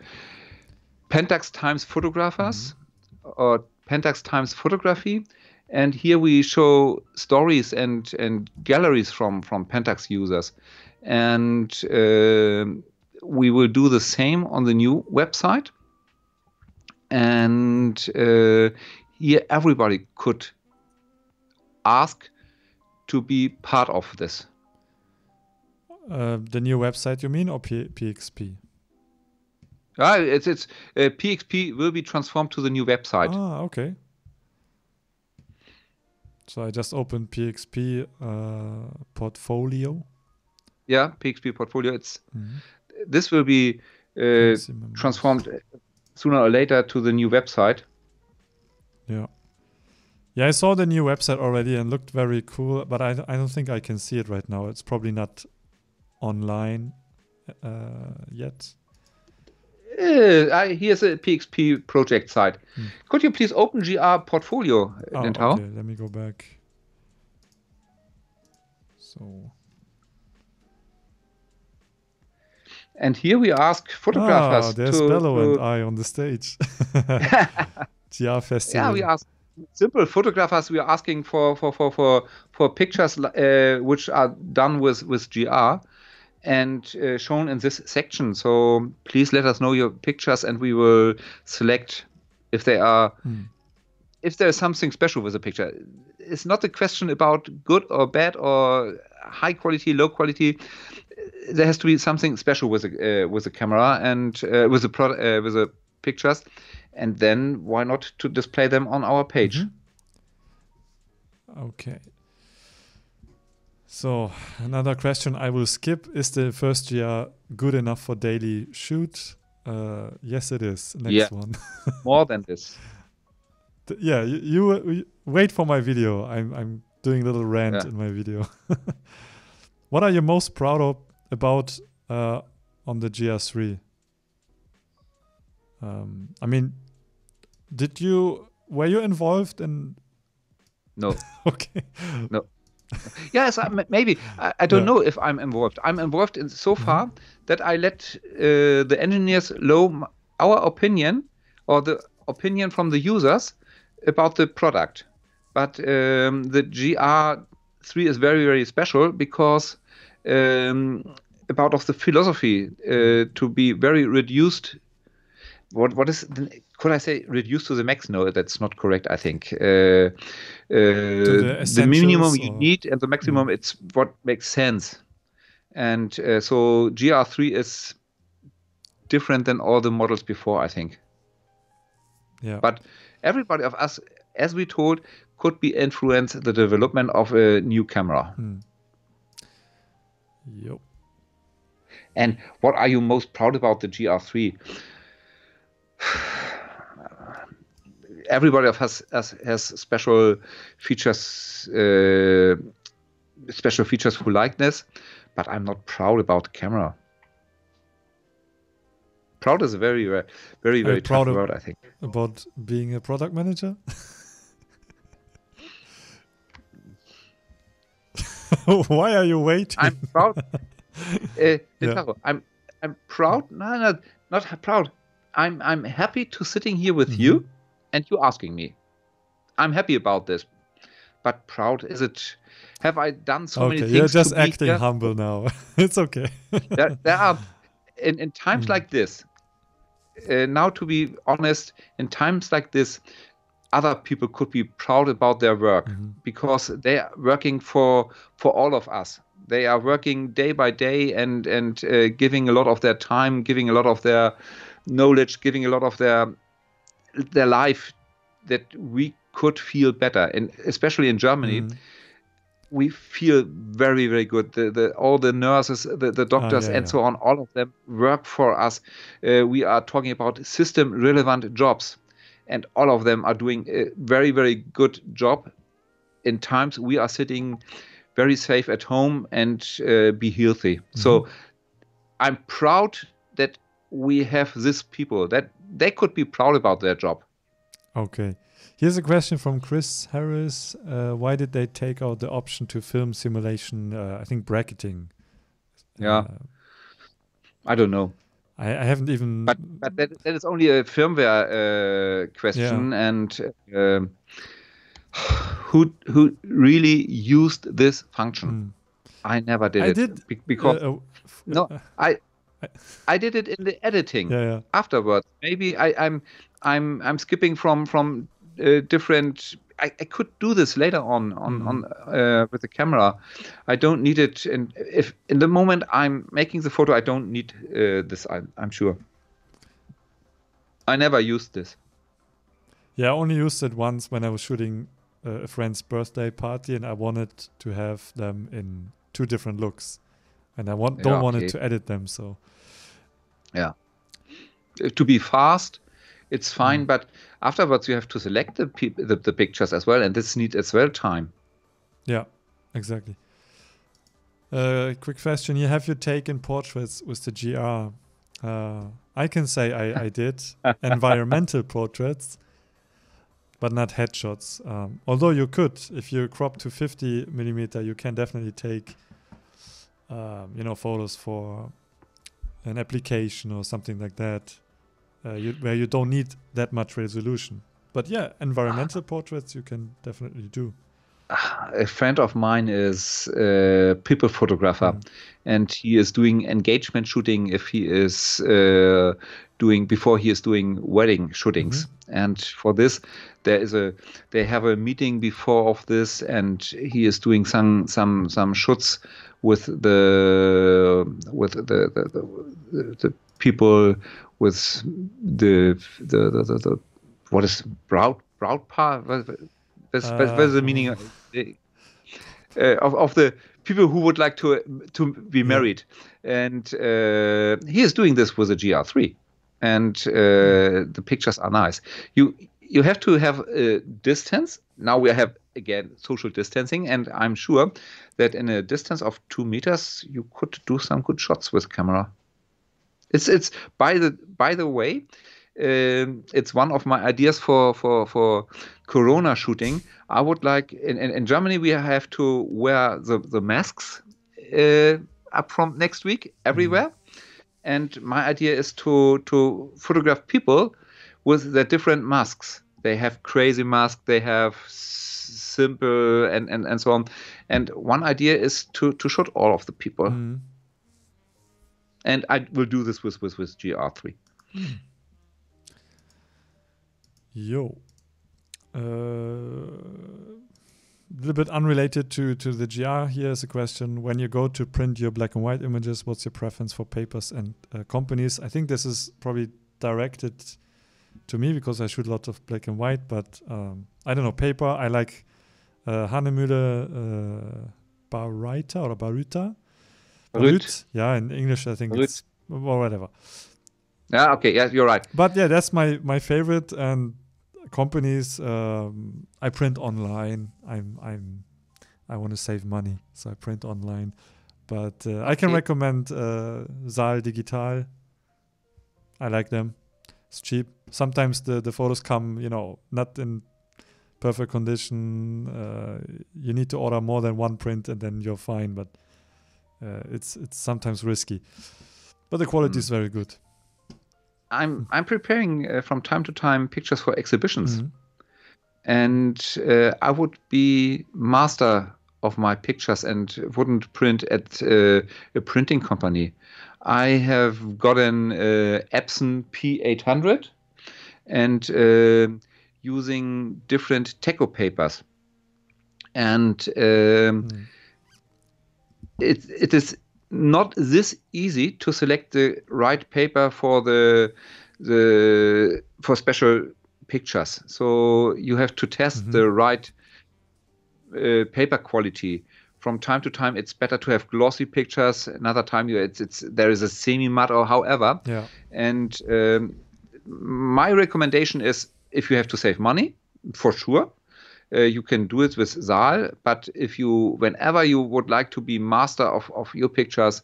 Pentax Times Photographers mm-hmm. or Pentax Times Photography. And here we show stories and, and galleries from, from Pentax users. And uh, we will do the same on the new website. And uh, here everybody could ask to be part of this. Uh, the new website, you mean, or P PXP? Ah, it's it's uh, PXP will be transformed to the new website. Ah, okay. So I just opened PXP uh, portfolio yeah PXP portfolio. It's mm-hmm. this will be uh, transformed uh, sooner or later to the new website. Yeah. Yeah, I saw the new website already and looked very cool, but I, I don't think I can see it right now. It's probably not online uh, yet. Uh, here's a PXP project site. Hmm. Could you please open GR portfolio, oh, Okay, let me go back. So And here we ask photographers. Ah, there's to, Bello and I on the stage. GR [laughs] Festival. Yeah, we ask simple photographers. We are asking for for for for, for pictures uh, which are done with with GR and uh, shown in this section. So please let us know your pictures, and we will select if they are. Hmm. If there is something special with a picture, it's not a question about good or bad or high quality, low quality there has to be something special with a uh, with a camera and uh, with a pro- uh, with a pictures, and then why not to display them on our page? Mm-hmm. Okay. So another question I will skip is the first year good enough for daily shoot? Uh, yes, it is. Next yeah. one. [laughs] More than this. [laughs] Yeah, you, you, you, wait for my video. I'm I'm doing a little rant yeah. in my video. [laughs] what are you most proud of about uh, on the GR3. Um, I mean, did you were you involved in? No. [laughs] okay. No. yes, I'm, maybe I, I don't yeah. know if I'm involved. I'm involved in so mm-hmm. far mm -hmm. that I let uh, the engineers know our opinion or the opinion from the users about the product. But um, the GR3 is very very special because um, about of the philosophy uh, to be very reduced. What what is could I say reduced to the max? No, that's not correct. I think uh, uh the, the, minimum or... you need and the maximum mm. it's what makes sense. And uh, so GR3 is different than all the models before. I think. Yeah. But everybody of us, as we told, could be influence the development of a new camera. Mm. Yep. And what are you most proud about the GR3? [sighs] Everybody of us has, has special features, uh, special features for likeness, but I'm not proud about camera. Proud is a very, very, very, very proud word, I think. About being a product manager. [laughs] [laughs] Why are you waiting? I'm proud. uh, [laughs] yeah. I'm I'm proud. No, not not proud. I'm I'm happy to sitting here with mm-hmm. you, and you asking me. I'm happy about this, but proud is it? Have I done so okay, many things? You're just acting humble now. [laughs] it's okay. there, there, are in in times mm. like this. Uh, now, to be honest, in times like this, other people could be proud about their work mm-hmm. because they are working for for all of us they are working day by day and and uh, giving a lot of their time giving a lot of their knowledge giving a lot of their their life that we could feel better and especially in germany mm-hmm. we feel very very good the, the all the nurses the, the oh, doctors oh, yeah, and yeah. so on all of them work for us uh, we are talking about system relevant jobs and all of them are doing a very very good job. In times we are sitting very safe at home and uh, be healthy. Mm-hmm. So I'm proud that we have these people that they could be proud about their job. Okay. Here's a question from Chris Harris. Uh, why did they take out the option to film simulation? Uh, I think bracketing. Yeah. Uh, I don't know. I, haven't even. But, but that, that is only a firmware uh, question, yeah. and uh, who who really used this function? Mm. I never did I it. Did because uh, uh no, uh, I I did it in the editing yeah, yeah. afterwards. Maybe I, am I'm, I'm I'm skipping from from uh, different I, I could do this later on on on mm-hmm. uh, with the camera. I don't need it, and if in the moment I'm making the photo, I don't need uh, this. I, I'm sure. I never used this. Yeah, I only used it once when I was shooting uh, a friend's birthday party, and I wanted to have them in two different looks, and I want, don't yeah, okay. wanted to edit them. So, yeah, uh, to be fast, it's fine. Mm. But afterwards you have to select the, the, the pictures as well, and this needs as well time. Yeah, exactly. Uh, quick question: You have you taken portraits with the GR? Uh, I can say I, I did [laughs] environmental portraits, but not headshots. Um, although you could, if you crop to 50 millimeter, you can definitely take, um, you know, photos for an application or something like that. Uh, you, where you don't need that much resolution. But yeah, environmental portraits you can definitely do. A friend of mine is a people photographer, mm. and he is doing engagement shooting if he is uh, doing before he is doing wedding shootings. Mm-hmm. And for this, there is a they have a meeting before of this, and he is doing some some some shots with the with the, the, the, the people with the the, the, the, the what is broad broad part? What is the meaning of, uh, uh, of, of the people who would like to to be married, and uh, he is doing this with a GR3, and uh, mm. the pictures are nice. You you have to have a distance. Now we have again social distancing, and I'm sure that in a distance of two meters you could do some good shots with camera. It's it's by the by the way, um, it's one of my ideas for for for corona shooting. I would like in, in, in Germany we have to wear the the masks uh, up from next week everywhere, mm. and my idea is to to photograph people with their different masks. They have crazy masks. They have simple and, and and so on. And one idea is to to shoot all of the people. Mm. And I will do this with, with, with GR3. Yo. Uh, a little bit unrelated to, to the GR, here is a question. When you go to print your black and white images, what's your preference for papers and uh, companies? I think this is probably directed to me because I shoot a lot of black and white, but um, I don't know, paper. I like uh, Hanemühle uh, Barreiter or Baruta Rüd. Yeah, in English, I think Rüd. it's or whatever. Yeah, okay, yeah, you're right. But yeah, that's my my favorite and companies. Um, I print online. I'm I'm I want to save money, so I print online. But uh, I can recommend uh, Zal Digital. I like them. It's cheap. Sometimes the the photos come, you know, not in perfect condition. Uh, you need to order more than one print, and then you're fine. But uh, it's it's sometimes risky, but the quality mm. is very good. I'm [laughs] I'm preparing uh, from time to time pictures for exhibitions, mm-hmm. and uh, I would be master of my pictures and wouldn't print at uh, a printing company. I have got an uh, Epson P800 and uh, using different techo papers, and. Um, mm it, it is not this easy to select the right paper for the the for special pictures. So you have to test mm -hmm. the right uh, paper quality. From time to time, it's better to have glossy pictures. Another time, you it's, it's there is a semi matte or however. Yeah. And um, my recommendation is if you have to save money, for sure, uh, you can do it with Saal. But if you, whenever you would like to be master of, of your pictures,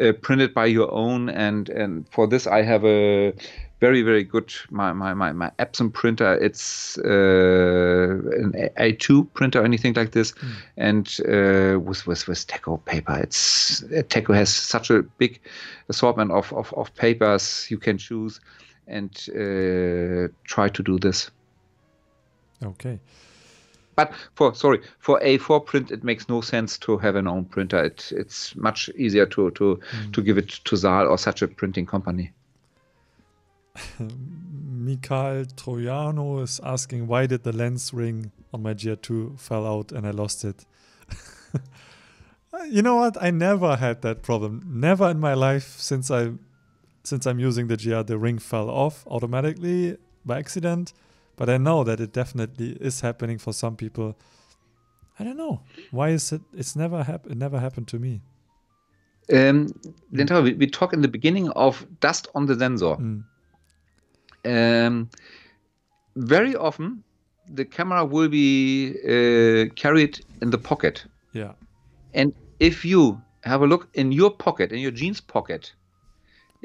uh, it by your own, and and for this I have a very very good my my my, my Epson printer. It's uh, an A2 printer or anything like this, mm. and uh, with with with Teco paper. It's Teco uh, has such a big assortment of of, of papers you can choose, and uh, try to do this. Okay. But for sorry for A4 print, it makes no sense to have an own printer. It, it's much easier to to mm. to give it to Zal or such a printing company. [laughs] Mikhail Troyano is asking why did the lens ring on my GR2 fell out and I lost it. [laughs] you know what? I never had that problem. Never in my life since I since I'm using the GR, the ring fell off automatically by accident. But I know that it definitely is happening for some people. I don't know why is it. It's never happened. It never happened to me. Um, hmm. we, we talk in the beginning of dust on the sensor. Mm. Um, very often, the camera will be uh, carried in the pocket. Yeah. And if you have a look in your pocket, in your jeans pocket,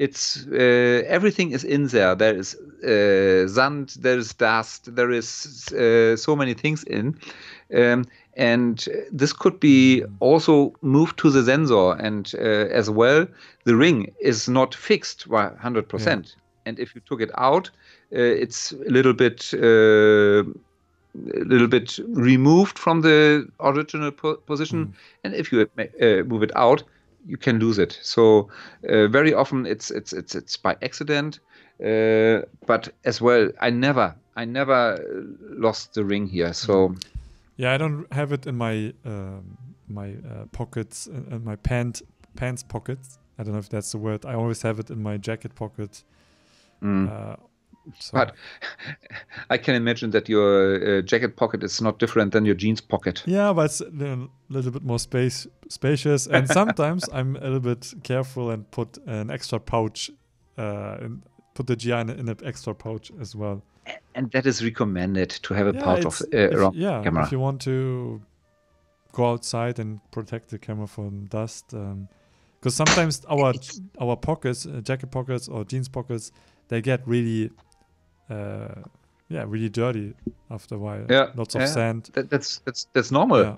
it's uh, everything is in there. There is uh, sand, there is dust, there is uh, so many things in, um, and this could be also moved to the sensor. And uh, as well, the ring is not fixed 100 yeah. percent. And if you took it out, uh, it's a little bit. Uh, a little bit removed from the original po- position, mm. and if you move it out, you can lose it. So uh, very often it's it's it's it's by accident. Uh, but as well, I never I never uh, lost the ring here. So mm-hmm. yeah, I don't have it in my um, my uh, pockets uh, in my pant pants pockets. I don't know if that's the word. I always have it in my jacket pocket. Mm. Uh, but [laughs] I can imagine that your uh, jacket pocket is not different than your jeans pocket. Yeah, but it's uh, a little bit more space spacious, and [laughs] sometimes I'm a little bit careful and put an extra pouch, uh, put the GI in, in, an extra pouch as well. And that is recommended to have a yeah, pouch of uh, if, yeah, camera. if you want to go outside and protect the camera from dust. because um, sometimes our our pockets, uh, jacket pockets or jeans pockets, they get really uh, yeah, really dirty after a while. Yeah, lots of yeah. sand. That, that's that's that's normal. Yeah.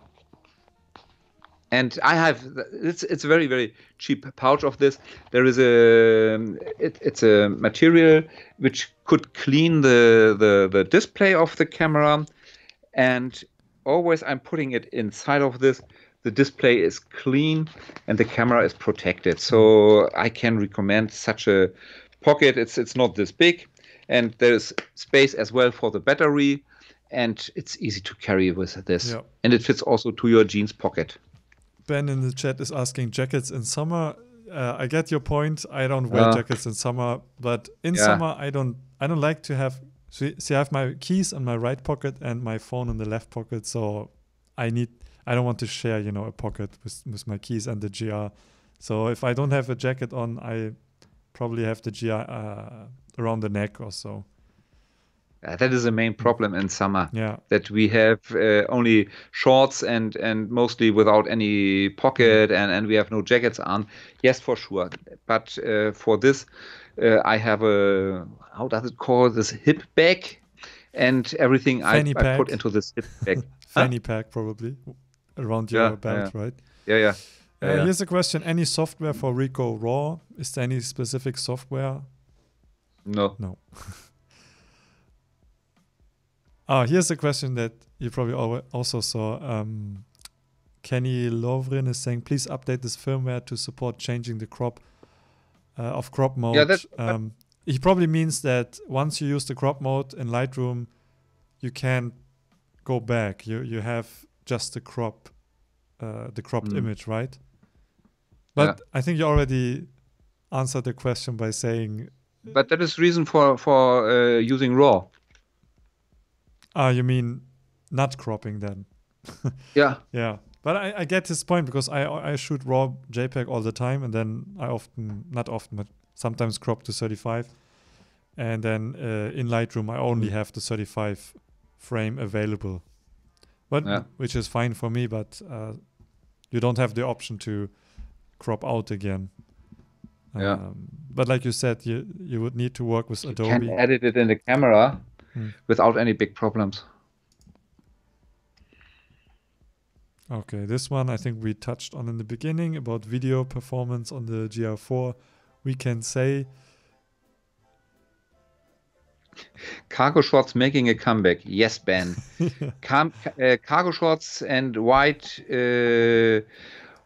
And I have it's it's a very very cheap pouch of this. There is a it, it's a material which could clean the, the the display of the camera, and always I'm putting it inside of this. The display is clean and the camera is protected. So I can recommend such a pocket. It's it's not this big and there is space as well for the battery and it's easy to carry with this. Yeah. And it fits also to your jeans pocket. Ben in the chat is asking jackets in summer. Uh, I get your point. I don't wear uh, jackets in summer, but in yeah. summer I don't. I don't like to have. See, so I have my keys in my right pocket and my phone in the left pocket. So I need. I don't want to share, you know, a pocket with with my keys and the GR. So if I don't have a jacket on, I probably have the GR uh, around the neck or so. Uh, that is the main problem in summer. Yeah. That we have uh, only shorts and and mostly without any pocket and and we have no jackets on. Yes, for sure. But uh, for this, uh, I have a how does it call this hip bag, and everything I, I put into this hip bag. [laughs] Fanny huh? pack probably around your yeah, belt, yeah. right? Yeah, yeah. Uh, yeah. Here's a question: Any software for Rico Raw? Is there any specific software no. No. [laughs] Ah, here's a question that you probably also saw. Um, Kenny Lovren is saying, please update this firmware to support changing the crop uh, of crop mode. Yeah, that's. um, he probably means that once you use the crop mode in Lightroom, you can't go back. You you have just the crop, uh, the cropped mm. image, right? But yeah. I think you already answered the question by saying but that is reason for for uh, using raw. Ah, you mean not cropping then? [laughs] yeah. Yeah. But I, I get his point because I I shoot raw JPEG all the time and then I often not often but sometimes crop to 35, and then uh, in Lightroom I only hmm. have the 35 frame available, but yeah. which is fine for me. But uh, you don't have the option to crop out again. Yeah. Um, but like you said, you you would need to work with you Adobe. You can edit it in the camera hmm. without any big problems. Okay, this one I think we touched on in the beginning about video performance on the GR4. We can say Cargo shorts making a comeback. Yes, Ben. yeah. [laughs] uh, cargo shorts and white uh,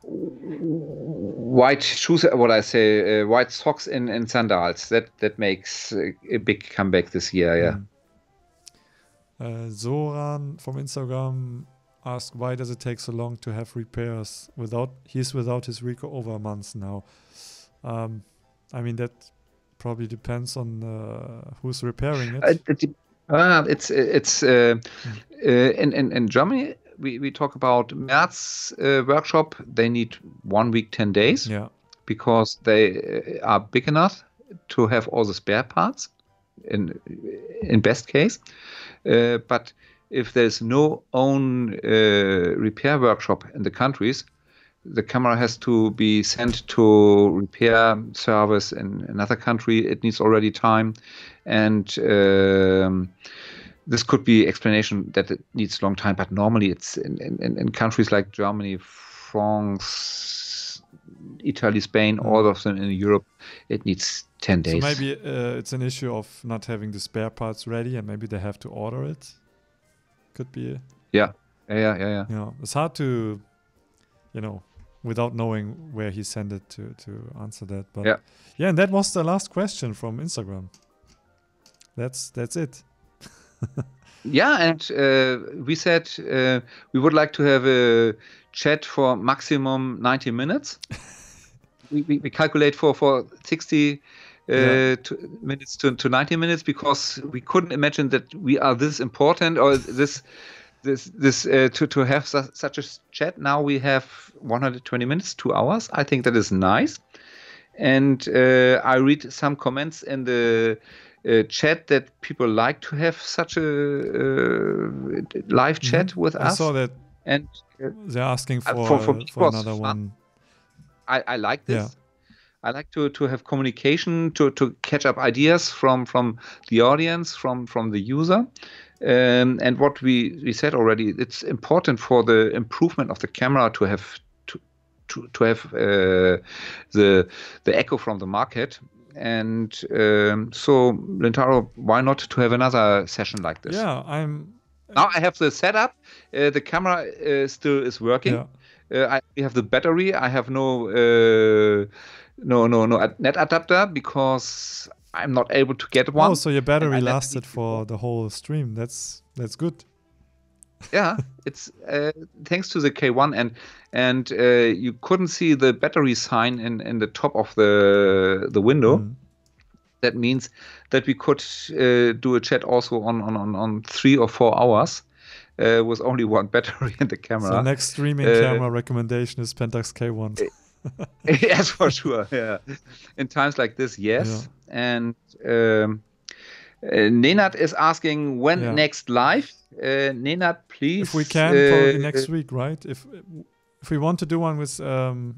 white shoes what i say uh, white socks and, and sandals that that makes a big comeback this year yeah mm. uh, zoran from instagram asked why does it take so long to have repairs without he's without his rico over months now um, i mean that probably depends on uh, who's repairing it, Ah, it's it's uh, mm. uh, in, in in Germany we, we talk about Merz uh, workshop, they need one week, 10 days. Yeah. Because they uh, are big enough to have all the spare parts in in best case. Uh, but if there's no own uh, repair workshop in the countries, the camera has to be sent to repair service in another country. It needs already time, and um, this could be explanation that it needs long time, but normally it's in, in, in countries like Germany, France, Italy, Spain, mm. all of them in Europe, it needs 10 days. So maybe uh, it's an issue of not having the spare parts ready and maybe they have to order it. Could be. Yeah. Yeah, yeah, yeah. You know, it's hard to, you know, without knowing where he sent it to to answer that. But yeah, yeah, and that was the last question from Instagram. That's that's it yeah, and uh, we said uh, we would like to have a chat for maximum 90 minutes. [laughs] we, we, we, calculate for, for 60 uh, yeah. to minutes to, to 90 minutes because we couldn't imagine that we are this important or this. This, this uh, to, to have su- such a chat now we have 120 minutes two hours i think that is nice and uh, i read some comments in the chat that people like to have such a uh, live mm-hmm. chat mm-hmm. with I us. I saw that. And they're asking uh, for, for, for, for another fun. one. I, I like this. Yeah. I like to, to have communication to, to catch up ideas from, from the audience, from, from the user. Um, and what we, we said already, it's important for the improvement of the camera to have to, to, to have uh, the the echo from the market and um, so Lintaro, why not to have another session like this? Yeah, I'm. Uh, now I have the setup. Uh, the camera uh, still is working. Yeah. Uh, I have the battery. I have no uh, no no no net adapter because I'm not able to get one. Oh, so your battery lasted for the whole stream. That's that's good yeah, it's uh, thanks to the K1 and and uh, you couldn't see the battery sign in, in the top of the the window. Mm. That means that we could uh, do a chat also on, on, on, three or four hours uh, with only [laughs] one battery in the camera. So next streaming uh, camera recommendation is Pentax K1. [laughs] yes, for sure. Yeah, in times like this, yes, yeah. and. Um, uh, Nenad is asking when yeah. next live. Uh, Nenad, please. If we can, uh, probably äh, next week, right? If if we want to do one with um,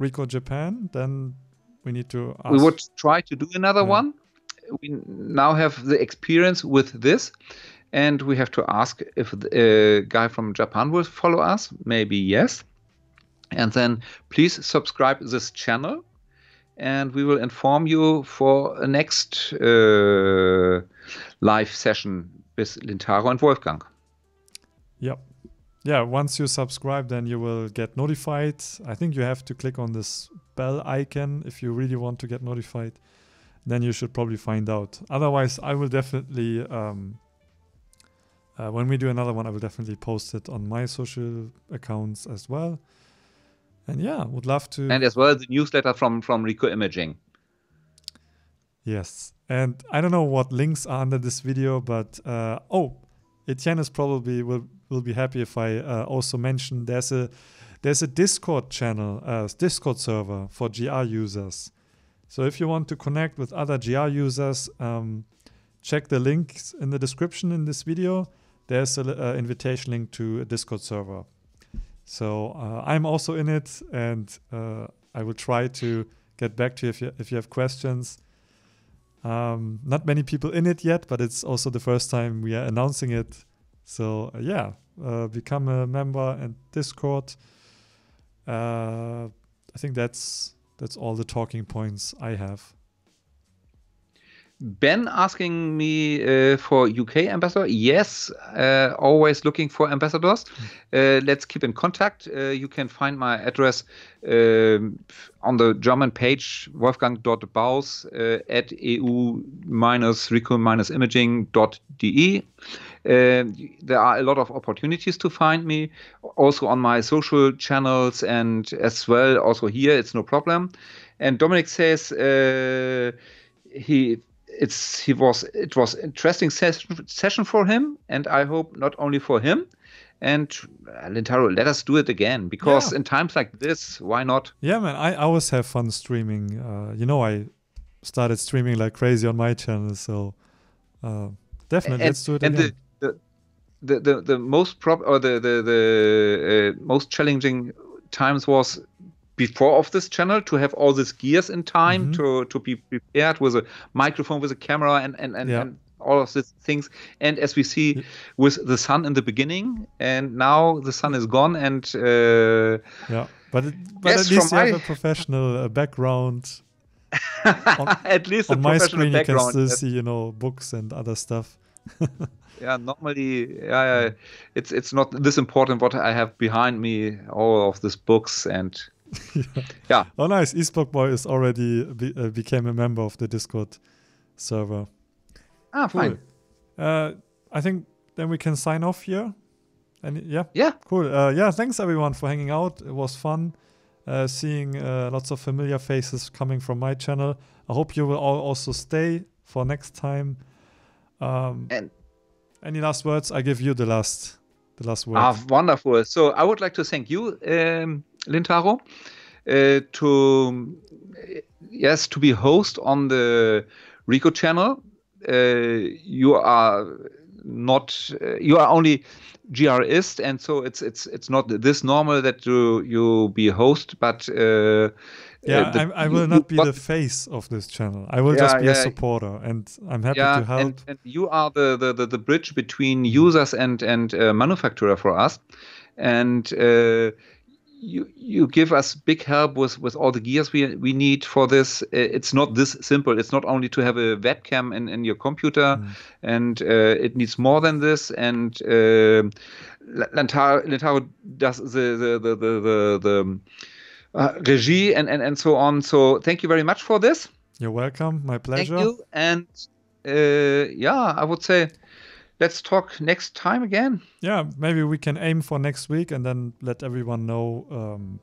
Rico Japan, then we need to. Ask. We would try to do another yeah. one. We now have the experience with this, and we have to ask if a uh, guy from Japan will follow us. Maybe yes. And then please subscribe this channel and we will inform you for a next uh, live session with Lintaro and Wolfgang. Yep. Yeah, once you subscribe, then you will get notified. I think you have to click on this bell icon if you really want to get notified. Then you should probably find out. Otherwise, I will definitely, um, uh, when we do another one, I will definitely post it on my social accounts as well and yeah, would love to. And as well, the newsletter from from Rico Imaging. Yes, and I don't know what links are under this video, but uh, oh, Etienne is probably will will be happy if I uh, also mention there's a there's a Discord channel, uh, Discord server for GR users. So if you want to connect with other GR users, um, check the links in the description in this video. There's an uh, invitation link to a Discord server. So uh, I'm also in it, and uh, I will try to get back to you if you, if you have questions. Um, not many people in it yet, but it's also the first time we are announcing it. So uh, yeah, uh, become a member and Discord. Uh, I think that's that's all the talking points I have. Ben asking me uh, for UK ambassador. Yes, uh, always looking for ambassadors. Hmm. Uh, let's keep in contact. Uh, you can find my address um, on the German page wolfgang.baus uh, at eu dot imagingde uh, there are a lot of opportunities to find me also on my social channels and as well also here it's no problem. And Dominic says he it's he was it was interesting session session for him, and I hope not only for him. And uh, Lintaro, let us do it again because yeah. in times like this, why not? Yeah, man, I always have fun streaming. Uh, you know, I started streaming like crazy on my channel, so uh, definitely and, let's do it again. The, the, the, the, the most prop or the the, the uh, most challenging times was before of this channel to have all these gears in time mm -hmm. to to be prepared with a microphone with a camera and and and, yeah. and all of these things and as we see yeah. with the sun in the beginning and now the sun is gone and uh, yeah but it, but yes, at least you have a professional uh, background [laughs] on, at least on my screen you can still see you know books and other stuff [laughs] yeah normally yeah, it's it's not this important what i have behind me all of these books and yeah. yeah. [laughs] Oh, nice. Eastblock Boy is already be, uh, became a member of the Discord server. Ah, cool. fine. Uh, I think then we can sign off here. And yeah. Yeah. Cool. Uh, yeah. Thanks everyone for hanging out. It was fun. Uh, seeing uh, lots of familiar faces coming from my channel. I hope you will all also stay for next time. Um, and any last words? I give you the last, the last word. Ah, wonderful. So I would like to thank you, um, Lintaro, uh, to uh, yes to be host on the Rico channel. Uh, you are not uh, you are only GRist, and so it's it's it's not this normal that you you be host, but uh, uh yeah, the, I, I, will not be the face of this channel. I will yeah, just be yeah, a supporter, and I'm happy yeah, to help. And, and you are the, the, the the bridge between users and and uh, manufacturer for us, and you you give us big help with with all the gears we we need for this it's not this simple it's not only to have a webcam in, in your computer mm. and uh, it needs more than this and uh, Lantaro, Lantaro does the the the the, the, the um, uh, regie and, and and so on so thank you very much for this you're welcome my pleasure thank you and uh, yeah i would say let's talk next time again. Yeah, maybe we can aim for next week and then let everyone know. Um,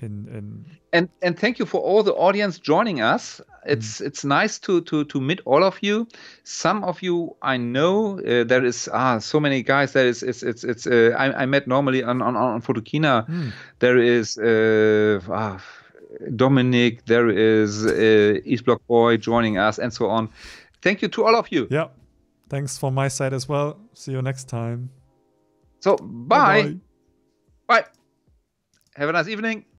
in, in and and thank you for all the audience joining us. It's mm. it's nice to to to meet all of you. Some of you I know uh, there is ah so many guys. There is it's it's it's uh, I, I met normally on on on Fotokina. Mm. There is uh, ah, Dominic. There is uh, East Block Boy joining us and so on. Thank you to all of you. Yeah. Thanks from my side as well. See you next time. So, bye. Bye. bye. bye. Have a nice evening.